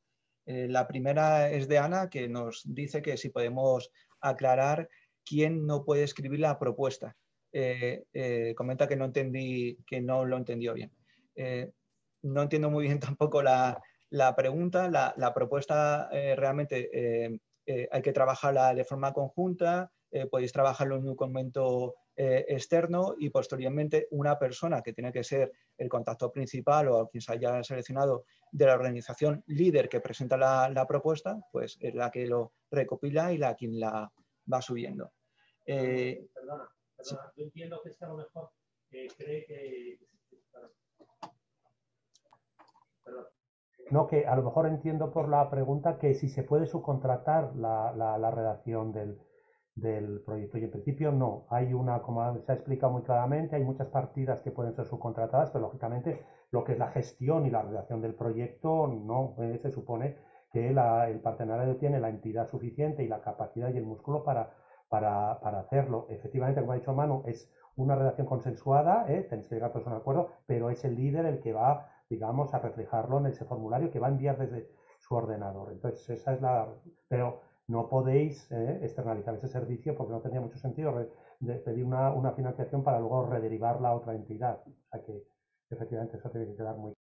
la primera es de Ana, que nos dice que si podemos aclarar quién no puede escribir la propuesta. Eh, eh, comenta que no entendí, que no lo entendió bien. Eh, no entiendo muy bien [laughs] tampoco la, pregunta, la, propuesta realmente hay que trabajarla de forma conjunta, podéis trabajarlo en un convento externo y posteriormente una persona que tiene que ser el contacto principal o quien se haya seleccionado de la organización líder que presenta la, la propuesta, pues es la que lo recopila y la quien la va subiendo. perdona, eh, perdona yo entiendo que es que a lo mejor cree que... No, que a lo mejor entiendo por la pregunta que si se puede subcontratar la, la, redacción del, del proyecto. Y en principio no. Hay una, como se ha explicado muy claramente, hay muchas partidas que pueden ser subcontratadas, pero lógicamente lo que es la gestión y la redacción del proyecto no eh, se supone que el partenariado tiene la entidad suficiente y la capacidad y el músculo para, para, hacerlo. Efectivamente, como ha dicho Manu, es una relación consensuada, ¿eh? tenéis que llegar todos a un acuerdo, pero es el líder el que va, digamos, a reflejarlo en ese formulario que va a enviar desde su ordenador. Entonces, esa es la... Pero no podéis ¿eh? externalizar ese servicio porque no tendría mucho sentido pedir una, una financiación para luego rederivarla a otra entidad. O sea que, efectivamente, eso tiene que quedar muy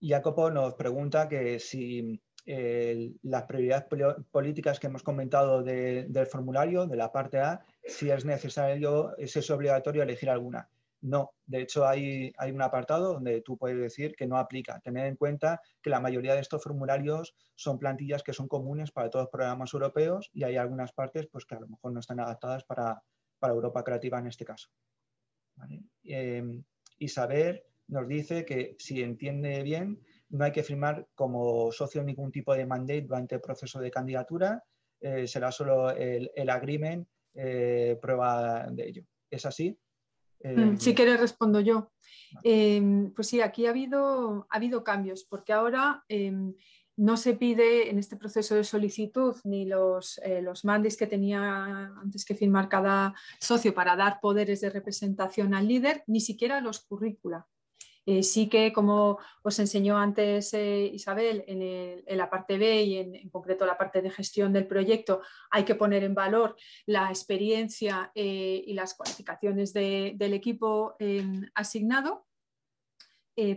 Jacopo nos pregunta que si eh, las prioridades políticas que hemos comentado del formulario, de la parte A, si es necesario, si es obligatorio elegir alguna. No, de hecho hay, un apartado donde tú puedes decir que no aplica. Tener en cuenta que la mayoría de estos formularios son plantillas que son comunes para todos los programas europeos y hay algunas partes pues, que a lo mejor no están adaptadas para, Europa Creativa en este caso. Eh, y saber nos dice que, si entiende bien, no hay que firmar como socio ningún tipo de mandate durante el proceso de candidatura, eh, será solo el, el agreement eh, prueba de ello. ¿Es así? Eh, mm, si quieres respondo yo. Em, pues sí, aquí ha habido, ha habido cambios, porque ahora em, no se pide en este proceso de solicitud ni los, los mandates que tenía antes que firmar cada socio para dar poderes de representación al líder, ni siquiera los currícula. Eh, sí que, como os enseñó antes eh, Isabel, en, la parte B y en, concreto la parte de gestión del proyecto, hay que poner en valor la experiencia eh, y las cualificaciones del equipo em, asignado.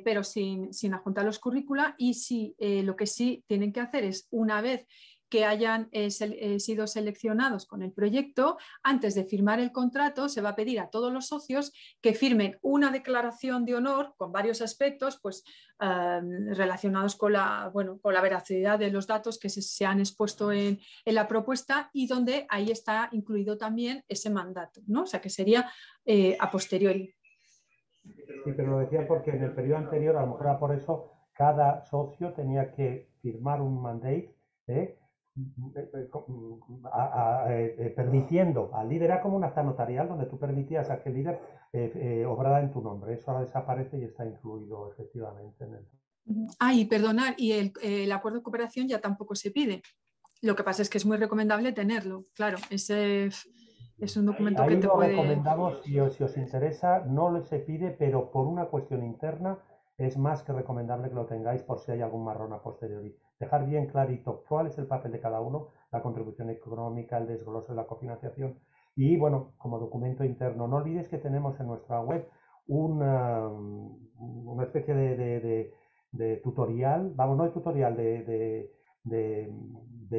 pero sin, sin, adjuntar los currícula y sí, lo que sí tienen que hacer es una vez que hayan eh, eh, sido seleccionados con el proyecto, antes de firmar el contrato se va a pedir a todos los socios que firmen una declaración de honor con varios aspectos pues, relacionados con la, bueno, con la veracidad de los datos que se, han expuesto en, la propuesta y donde ahí está incluido también ese mandato, ¿no? o sea que sería eh, a posteriori. Sí, pero lo decía porque en el periodo anterior, a lo mejor era por eso, cada socio tenía que firmar un mandate ¿eh? Eh, eh, mm, eh, permitiendo al líder, como un acta notarial donde tú permitías a que líder eh, en tu nombre. Eso ahora desaparece y está incluido efectivamente en el. Ah, y perdonar, y el, acuerdo de cooperación ya tampoco se pide. Lo que pasa es que es muy recomendable tenerlo, claro, ese es un documento que te recomendamos, si os, si os interesa, no se pide, pero por una cuestión interna es más que recomendable que lo tengáis por si hay algún marrón a posteriori dejar bien clarito cuál es el papel de cada uno, la contribución económica, el desglose, la cofinanciación. Y bueno, como documento interno, no olvides que tenemos en nuestra web una, una especie de, tutorial, vamos, no de tutorial, de,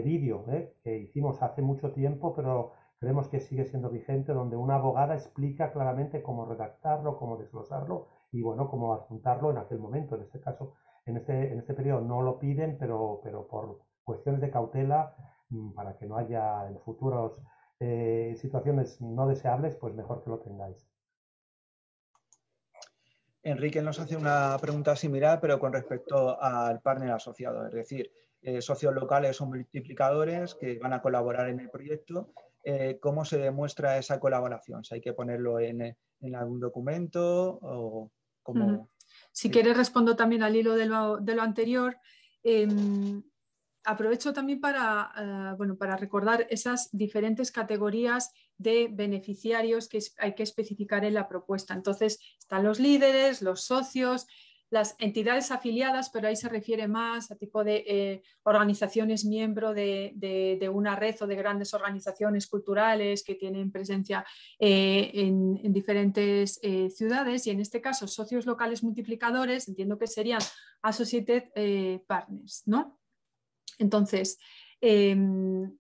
vídeo ¿eh? que hicimos hace mucho tiempo, pero creemos que sigue siendo vigente, donde una abogada explica claramente cómo redactarlo, cómo desglosarlo y bueno, cómo adjuntarlo en aquel momento. En este caso en este, en este periodo no lo piden, pero, pero por cuestiones de cautela, mm, para que no haya en futuros eh, situaciones no deseables, pues mejor que lo tengáis. Enrique nos hace una pregunta similar, pero con respecto al partner asociado, es decir, eh, socios locales o multiplicadores que van a colaborar en el proyecto. Eh, ¿Cómo se demuestra esa colaboración? ¿Si hay que ponerlo en, algún documento o cómo? Si quieres respondo también al hilo de lo, anterior. Em, aprovecho también eh, para recordar esas diferentes categorías de beneficiarios que hay que especificar en la propuesta. Entonces, están los líderes, los socios, las entidades afiliadas, pero ahí se refiere más a tipo de eh, organizaciones miembro de, una red o de grandes organizaciones culturales que tienen presencia eh, en, diferentes eh, ciudades y en este caso socios locales multiplicadores, entiendo que serían associated partners, ¿no? Entonces, em,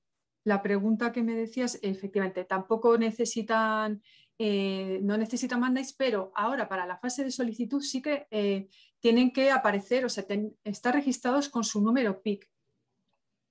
la pregunta que me decías, efectivamente, tampoco necesitan eh, no necesitan mandáis, pero ahora para la fase de solicitud sí que eh, tienen que aparecer, o sea, estar registrados con su número PIC,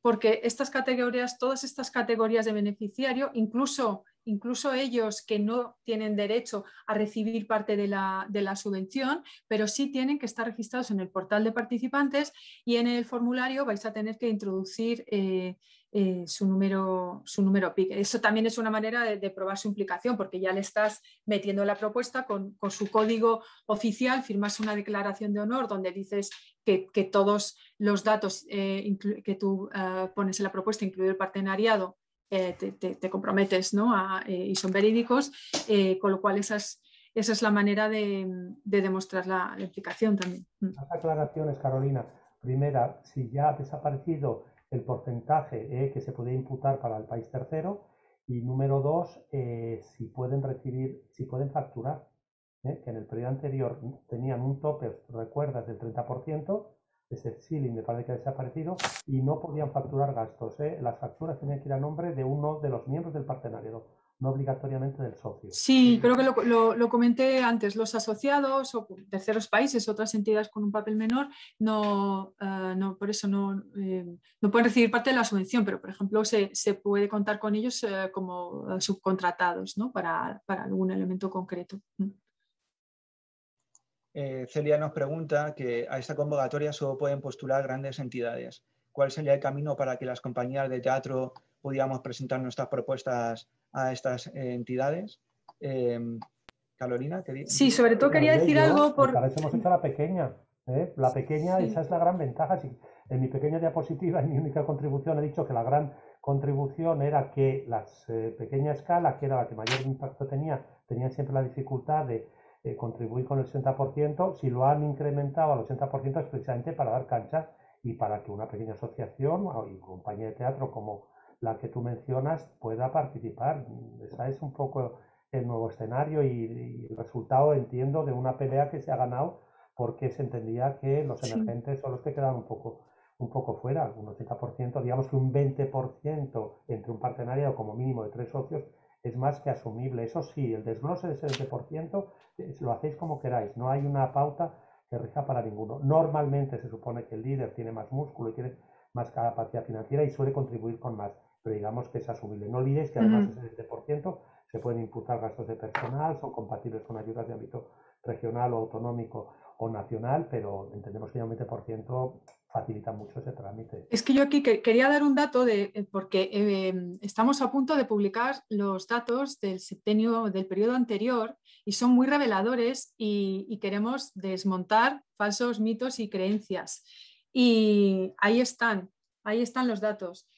porque estas categorías, todas estas categorías de beneficiario, incluso incluso ellos que no tienen derecho a recibir parte de la, subvención, pero sí tienen que estar registrados en el portal de participantes y en el formulario vais a tener que introducir eh, eh, su, número, su número PIC. Eso también es una manera de, probar su implicación, porque ya le estás metiendo la propuesta con, su código oficial, firmas una declaración de honor donde dices que, todos los datos eh, que tú pones en la propuesta, incluido el partenariado, eh, te, comprometes ¿no? Eh, y son verídicos, eh, con lo cual esa es la manera de, demostrar la, la, implicación también. Mm. Las aclaraciones, Carolina. Primera, si ya ha desaparecido el porcentaje que se podía imputar para el país tercero. Y número dos, si pueden recibir, si pueden facturar, que en el periodo anterior tenían un tope, recuerdas, del 30%, ese ceiling me parece que ha desaparecido, y no podían facturar gastos. ¿eh? Las facturas tenían que ir a nombre de uno de los miembros del partenariado, no obligatoriamente del socio. Sí, creo que lo, comenté antes, los asociados o terceros países, otras entidades con un papel menor, no, eh, por eso eh, no, pueden recibir parte de la subvención, pero por ejemplo se, puede contar con ellos como subcontratados para, para algún elemento concreto. Mm. Eh, Celia nos pregunta que a esta convocatoria solo pueden postular grandes entidades. ¿Cuál sería el camino para que las compañías de teatro pudiéramos presentar nuestras propuestas a estas eh, entidades? Eh, Carolina, Carolina, dices? Sí, sobre todo quería decir algo por. Hemos hecho la pequeña. La pequeña, esa es la gran ventaja. Sí. en mi pequeña diapositiva, [laughs] en mi única contribución, he dicho que la gran contribución era que las pequeñas escala, que era la que mayor impacto tenía, tenían siempre la dificultad de eh, contribuir con el 60%, si lo han incrementado al 80% es precisamente para dar cancha y para que una pequeña asociación ah, y compañía de teatro como la que tú mencionas pueda participar. Esa es un poco el nuevo escenario y, el resultado, entiendo, de una pelea que se ha ganado porque se entendía que los emergentes solo son los quedan un poco, un poco fuera, un 80%, digamos que un 20% entre un partenariado como mínimo de tres socios es más que asumible. Eso sí, el desglose de ese 20% lo hacéis como queráis, no hay una pauta que rija para ninguno. Normalmente se supone que el líder tiene más músculo y tiene más capacidad financiera y suele contribuir con más, pero digamos que es asumible. No olvidéis que además uh ese 20% se pueden imputar gastos de personal, son compatibles con ayudas de ámbito regional o autonómico o nacional, pero entendemos que ya un 20% facilita mucho ese trámite. Es que yo aquí quería dar un dato de, eh, porque em, estamos a punto de publicar los datos del septenio del periodo anterior y son muy reveladores y, queremos desmontar falsos mitos y creencias. Y ahí están, ahí están los datos.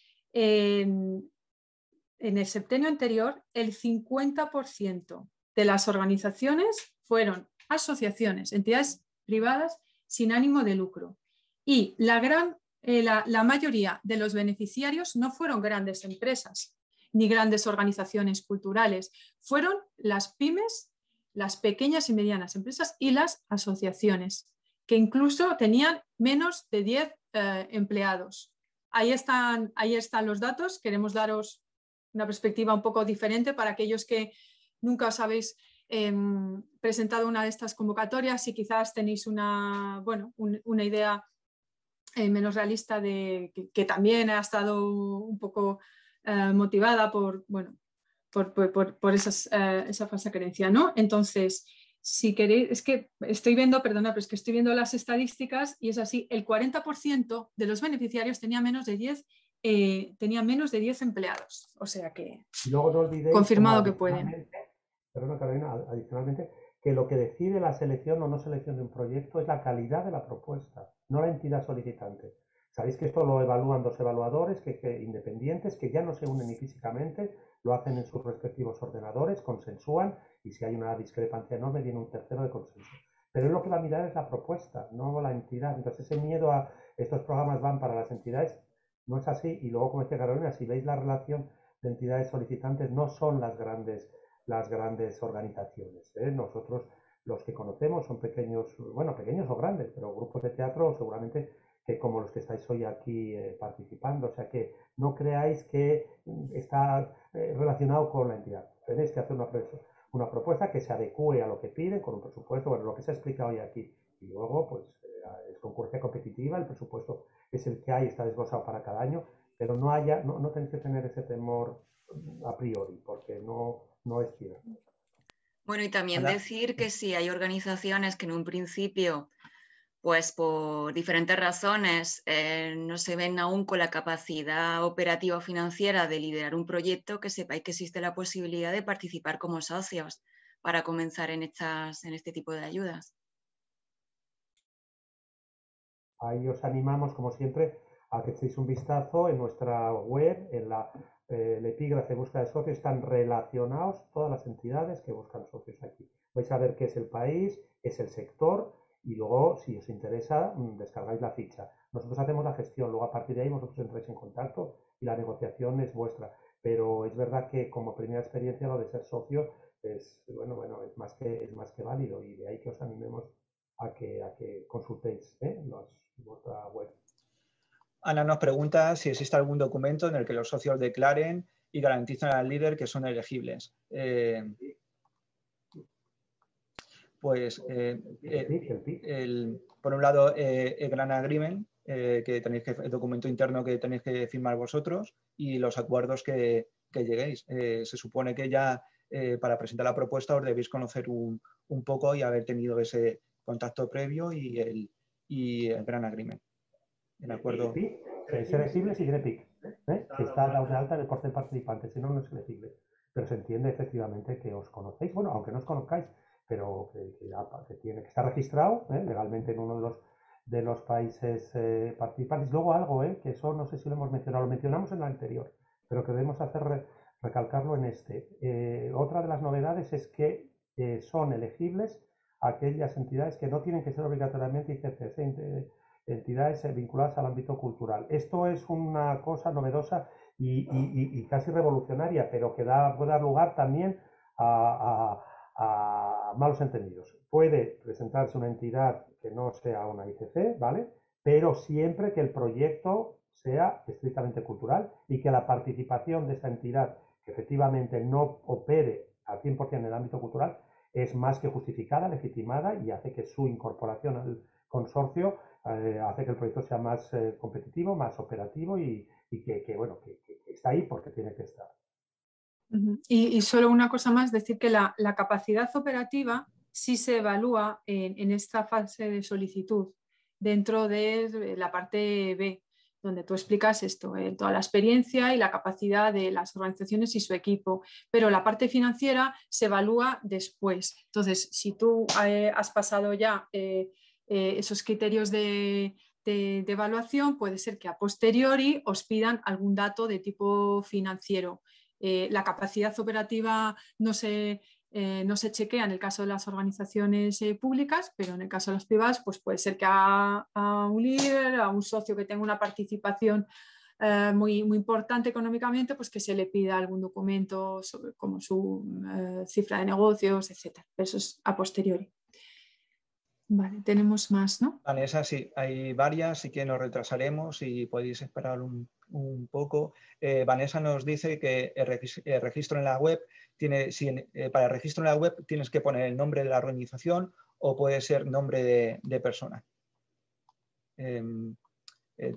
en el septenio anterior, el 50% de las organizaciones fueron asociaciones, entidades privadas sin ánimo de lucro y la, gran, eh, la, mayoría de los beneficiarios no fueron grandes empresas ni grandes organizaciones culturales, fueron las pymes, las pequeñas y medianas empresas y las asociaciones, que incluso tenían menos de 10 eh, empleados. Ahí están, ahí están los datos. Queremos daros una perspectiva un poco diferente para aquellos que nunca os habéis em, presentado una de estas convocatorias y quizás tenéis una, bueno, una idea eh, menos realista de, que, también ha estado un poco eh, motivada por, bueno, por, esas, eh, esa falsa creencia. ¿no? Entonces, si queréis, es que estoy viendo, perdona, pero que estoy viendo las estadísticas y es así, el 40% de los beneficiarios tenía menos de 10 tenía menos de 10 empleados, o sea que confirmado que pueden. Perdona Carolina, adicionalmente que lo que decide la selección o no selección de un proyecto es la calidad de la propuesta, no la entidad solicitante. Sabéis que esto lo evalúan dos evaluadores que, independientes que ya no se unen ni físicamente, lo hacen en sus respectivos ordenadores, consensúan y si hay una discrepancia enorme viene un tercero de consenso. Pero lo que va a mirar es la propuesta, no la entidad. Entonces ese miedo a estos programas van para las entidades no es así. Y luego, como decía Carolina, si veis la relación de entidades solicitantes, no son las grandes las grandes organizaciones. ¿eh? Nosotros los que conocemos son pequeños, bueno, pequeños o grandes, pero grupos de teatro seguramente que como los que estáis hoy aquí eh, participando. O sea que no creáis que mm, está eh, relacionado con la entidad. Tenéis que hacer una, una propuesta que se adecue a lo que pide, con un presupuesto, bueno, lo que se ha explicado hoy aquí. Y luego, pues, es concurrencia competitiva, el presupuesto es el que hay, está desglosado para cada año, pero no haya, no tenéis que tener ese temor mm, a priori, porque no, no es cierto. Bueno, y también decir que si hay organizaciones que en un principio, pues por diferentes razones, eh, no se ven aún con la capacidad operativa financiera de liderar un proyecto, que sepáis que existe la posibilidad de participar como socios para comenzar en, en este tipo de ayudas. Ahí os animamos, como siempre, a que echéis un vistazo en nuestra web, en la el eh, epígrafe busca de socios, están relacionados todas las entidades que buscan socios aquí. Vais a ver qué es el país, qué es el sector y luego, si os interesa, mm, descargáis la ficha. Nosotros hacemos la gestión, luego a partir de ahí vosotros entráis en contacto y la negociación es vuestra. Pero es verdad que como primera experiencia lo de ser socio es, bueno, bueno, es más que, es más que válido y de ahí que os animemos a que, a que consultéis ¿eh? vuestra web. Ana nos pregunta si existe algún documento en el que los socios declaren y garantizan al líder que son elegibles. Eh, pues, eh, eh, por un lado, el Gran Agreement, que tenéis el documento interno que tenéis que firmar vosotros y los acuerdos que, lleguéis. se supone que ya para presentar la propuesta os debéis conocer un, poco y haber tenido ese contacto previo y el, y el Gran Agreement. ¿De acuerdo? Es elegible si tiene ¿eh? Está dado alta en el porcentaje de participantes, si no, no es elegible. Pero se entiende efectivamente que os conocéis, bueno, aunque no os conozcáis, pero que, está tiene que estar registrado ¿eh? legalmente en uno de los de los países eh, participantes. Luego algo, que eso no sé si lo hemos mencionado, lo mencionamos en la anterior, pero que debemos hacer recalcarlo en este. otra de las novedades es que son elegibles aquellas entidades que no tienen que ser obligatoriamente ICCs entidades vinculadas al ámbito cultural. Esto es una cosa novedosa y, casi revolucionaria, pero que puede dar lugar también a, malos entendidos. Puede presentarse una entidad que no sea una ICC, ¿vale? Pero siempre que el proyecto sea estrictamente cultural y que la participación de esta entidad, que efectivamente no opere al 100% en el ámbito cultural, es más que justificada, legitimada y hace que su incorporación al consorcio eh, hace que el proyecto sea más eh, competitivo, más operativo y, que, bueno, que, está ahí porque tiene que estar. Y, solo una cosa más, decir que la, capacidad operativa sí se evalúa en, esta fase de solicitud dentro de la parte B, donde tú explicas esto, eh, toda la experiencia y la capacidad de las organizaciones y su equipo, pero la parte financiera se evalúa después. Entonces, si tú has pasado ya eh, esos criterios de, evaluación puede ser que a posteriori os pidan algún dato de tipo financiero. Eh, la capacidad operativa eh, no se, chequea en el caso de las organizaciones públicas, pero en el caso de las privadas, pues puede ser que a, un líder, a un socio que tenga una participación muy, importante económicamente, pues que se le pida algún documento como su cifra de negocios, etc. Eso es a posteriori. Vale, tenemos más, ¿no? Vanessa, sí, hay varias, así que nos retrasaremos y podéis esperar un, poco. Eh, Vanessa nos dice que el, registro en la web tiene, si, eh, para el registro en la web tienes que poner el nombre de la organización o puede ser nombre de, persona. Em, eh,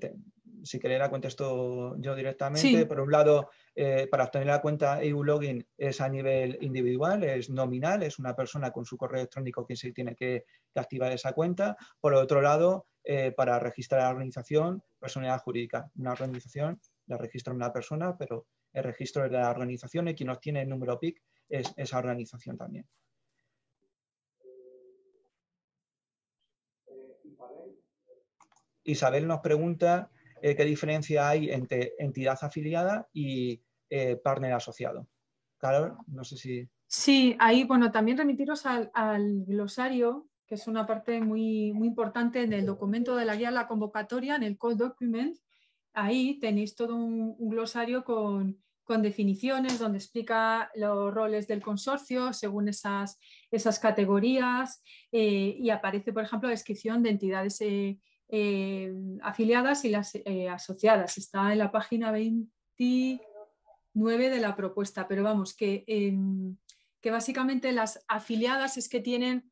si queréis la contesto yo directamente. Por un lado, eh, para obtener la cuenta EU Login es a nivel individual, es nominal, es una persona con su correo electrónico quien se tiene que, activar esa cuenta. Por otro lado, eh, para registrar la organización, personalidad jurídica. Una organización la registra una persona, pero el registro de la organización y quien obtiene el número PIC es esa organización también. Isabel nos pregunta eh, qué diferencia hay entre entidad afiliada y eh, partner asociado. Carol, no sé si... Sí, ahí, bueno, también remitiros al, glosario, que es una parte muy, muy importante el documento de la guía la convocatoria, en el call document. Ahí tenéis todo un, glosario con, definiciones, donde explica los roles del consorcio según esas, esas categorías eh, y aparece, por ejemplo, la descripción de entidades eh, afiliadas y las eh, asociadas. Está en la página 29 de la propuesta, pero vamos, que, em, que básicamente las afiliadas es que tienen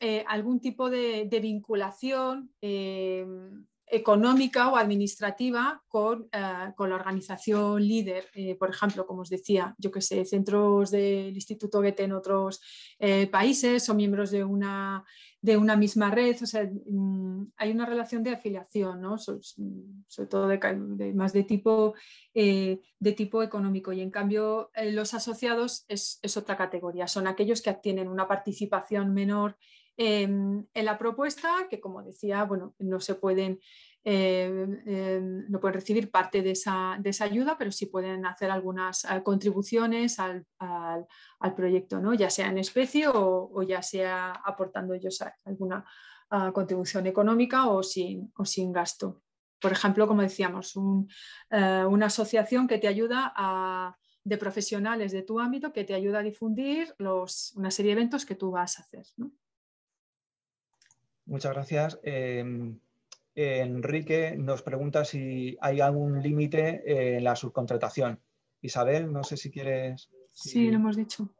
eh, algún tipo de, vinculación em, económica o administrativa con, con la organización líder. por ejemplo, como os decía, yo que sé, centros del Instituto Goethe en otros países o miembros de una de una misma red, o sea, mm, hay una relación de afiliación, sobre, todo de, más de tipo, eh, de tipo económico. Y en cambio, eh, los asociados es, otra categoría, son aquellos que tienen una participación menor em, en la propuesta, que como decía, bueno, no se pueden Em, em, no pueden recibir parte de esa, ayuda, pero sí pueden hacer algunas eh, contribuciones al, proyecto, ¿no? ya sea en especie o, ya sea aportando ellos alguna ah, contribución económica o sin, o sin gasto por ejemplo, como decíamos, eh, una asociación que te ayuda a, de profesionales de tu ámbito que te ayuda a difundir los, una serie de eventos que tú vas a hacer. Muchas gracias. Em, eh, Enrique nos pregunta si hay algún límite eh, en la subcontratación. Isabel, no sé si quieres. Sí, lo hemos dicho.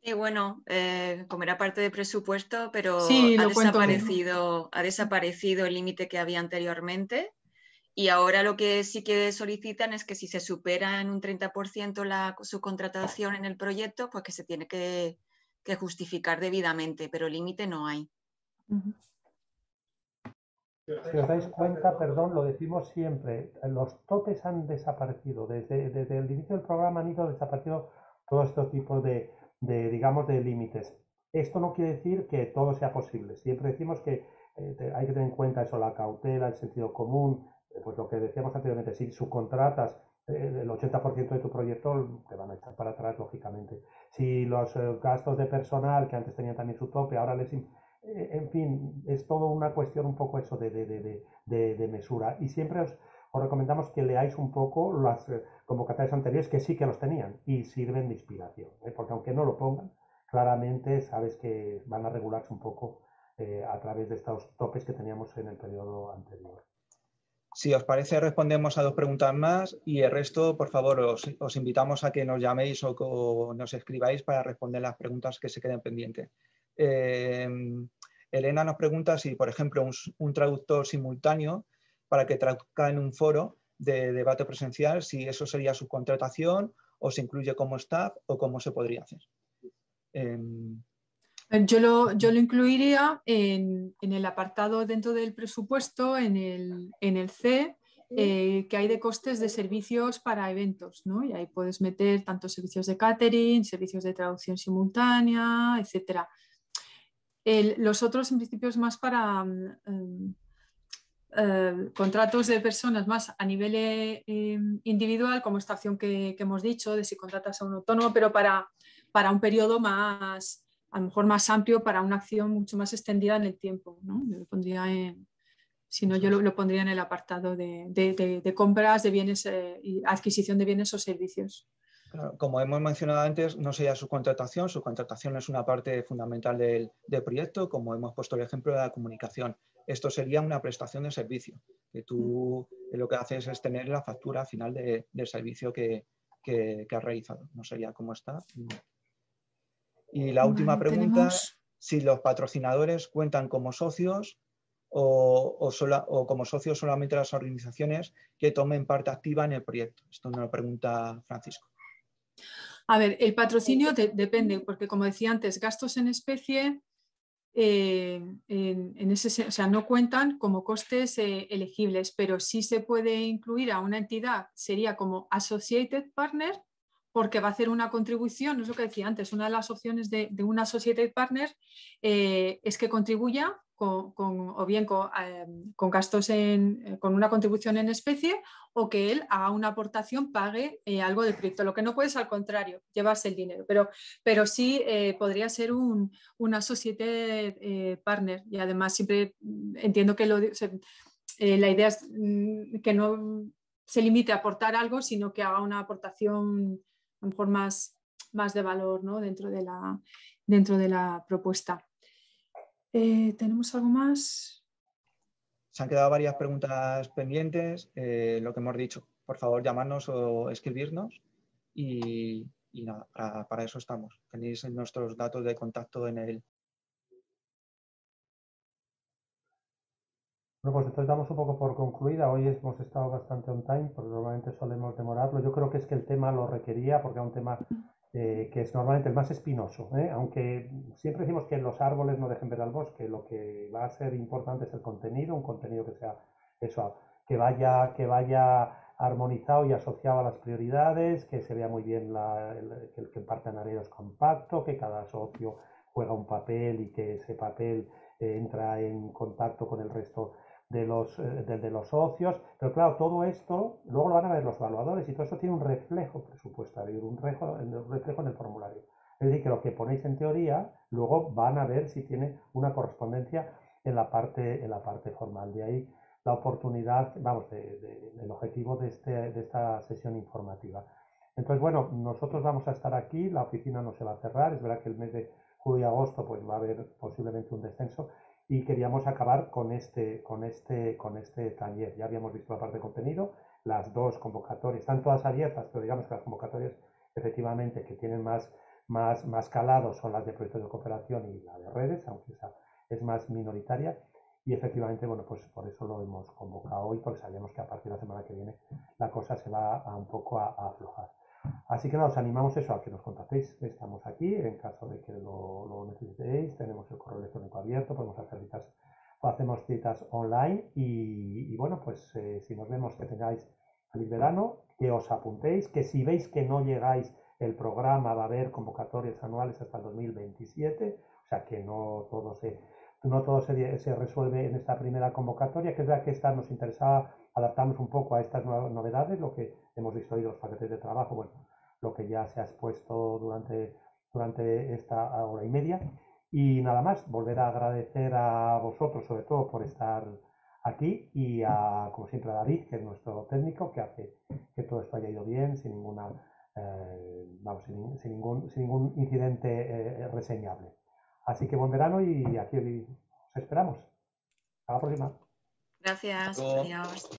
Y bueno, eh, como era parte de presupuesto, pero ha, desaparecido, el límite que había anteriormente. Y ahora lo que sí que solicitan es que si se supera en un 30% la subcontratación en el proyecto, pues que se tiene que, justificar debidamente, pero límite no hay. Si os dais cuenta, perdón, lo decimos siempre, los topes han desaparecido. Desde, desde el inicio del programa han ido desapareciendo todos estos tipo de, digamos, de límites. Esto no quiere decir que todo sea posible. Siempre decimos que eh, hay que tener en cuenta eso, la cautela, el sentido común, eh, pues lo que decíamos anteriormente, si subcontratas eh, el 80% de tu proyecto, te van a echar para atrás, lógicamente. Si los gastos de personal, que antes tenían también su tope, ahora les eh, en fin, es todo una cuestión un poco eso de, mesura. Y siempre os, recomendamos que leáis un poco las eh, convocatorias anteriores que sí que los tenían y sirven de inspiración, ¿eh? porque aunque no lo pongan, claramente sabes que van a regularse un poco a través de estos topes que teníamos en el periodo anterior. Si os parece, respondemos a dos preguntas más y el resto, por favor, os, invitamos a que nos llaméis o nos escribáis para responder las preguntas que se queden pendientes. Em, Elena nos pregunta si, por ejemplo, un, traductor simultáneo para que traduzca en un foro de debate presencial, si eso sería su contratación, o se incluye como staff o cómo se podría hacer. Em, yo lo, incluiría en, el apartado dentro del presupuesto, en el, C, eh, que hay de costes de servicios para eventos, ¿no? Y ahí puedes meter tanto servicios de catering, servicios de traducción simultánea, etcétera los otros, en principio, es más para mm, em, em, contratos de personas más a nivel eh, em, individual, como esta acción que, hemos dicho, de si contratas a un autónomo, pero para, un periodo más, a lo mejor más amplio, para una acción mucho más extendida en el tiempo. Yo lo pondría en, si no, yo lo, pondría en el apartado de, compras de bienes eh, y adquisición de bienes o servicios. Como hemos mencionado antes, no sería su contratación. Su contratación es una parte fundamental del, proyecto, como hemos puesto el ejemplo de la comunicación. Esto sería una prestación de servicio, que tú eh, lo que haces es tener la factura final del servicio que, has realizado. No sería como está. Y la última pregunta, si los patrocinadores cuentan como socios o, como socios solamente las organizaciones que tomen parte activa en el proyecto. Esto me lo pregunta Francisco. A ver, el patrocinio depende, porque como decía antes, gastos en especie, eh, en, ese, o sea, no cuentan como costes eh, elegibles, pero sí se puede incluir a una entidad, sería como associated partner, porque va a hacer una contribución, es lo que decía antes, una de las opciones de, un associated partner eh, es que contribuya con, o bien em, con, gastos eh, con una contribución en especie o que él haga una aportación, pague eh, algo de cripto. Lo que no puedes, al contrario, llevarse el dinero. Pero, pero sí eh, podría ser una sociedad partner y además siempre entiendo que lo, la idea es mm, que no se limite a aportar algo, sino que haga una aportación a lo mejor más, más de valor ¿no? dentro, de la, dentro de la propuesta. Eh, ¿Tenemos algo más? Se han quedado varias preguntas pendientes. Eh, lo que hemos dicho, por favor, llamarnos o escribirnos. Y, nada, para, eso estamos. Tenéis nuestros datos de contacto en el. Bueno, pues entonces damos un poco por concluida. Hoy hemos estado bastante on time, porque normalmente solemos demorarlo. Yo creo que es que el tema lo requería, porque era un tema eh, que es normalmente el más espinoso. ¿eh? Aunque siempre decimos que los árboles no dejen ver al bosque, lo que va a ser importante es el contenido, un contenido que sea eso, que vaya, que vaya armonizado y asociado a las prioridades, que se vea muy bien la, el, que, el partenariado es compacto, que cada socio juega un papel y que ese papel eh, entra en contacto con el resto de los, eh, de, los socios, pero claro, todo esto luego lo van a ver los evaluadores y todo eso tiene un reflejo presupuestario, un reflejo, reflejo en el formulario. Es decir, que lo que ponéis en teoría, luego van a ver si tiene una correspondencia en la parte, en la parte formal. De ahí la oportunidad, vamos, el objetivo de, este, de esta sesión informativa. Entonces, bueno, nosotros vamos a estar aquí, la oficina no se va a cerrar, es verdad que el mes de julio y agosto pues va a haber posiblemente un descenso, y queríamos acabar con este, con este, con este taller. Ya habíamos visto la parte de contenido, las dos convocatorias, están todas abiertas, pero digamos que las convocatorias efectivamente que tienen más, más, más calado son las de proyectos de cooperación y la de redes, aunque esa es más minoritaria. Y efectivamente, bueno, pues por eso lo hemos convocado hoy, porque sabíamos que a partir de la semana que viene la cosa se va a un poco a aflojar. Así que nada, os animamos eso a que nos contactéis. Estamos aquí en caso de que lo, necesitéis. Tenemos el correo electrónico abierto, podemos hacer citas, hacemos citas online. Y, bueno, pues eh, si nos vemos, que tengáis feliz verano, que os apuntéis, que si veis que no llegáis, el programa va a haber convocatorias anuales hasta el 2027. O sea que no todo se, no todo se, resuelve en esta primera convocatoria, que es la que esta nos interesaba Adaptamos un poco a estas novedades, lo que hemos visto hoy los paquetes de trabajo, bueno, lo que ya se ha expuesto durante, durante esta hora y media. Y nada más, volver a agradecer a vosotros sobre todo por estar aquí y a, como siempre, a David, que es nuestro técnico, que hace que todo esto haya ido bien, sin ninguna eh, sin, ningún, sin, ningún, incidente eh, reseñable. Así que buen verano y aquí os esperamos. Hasta la próxima. Gracias.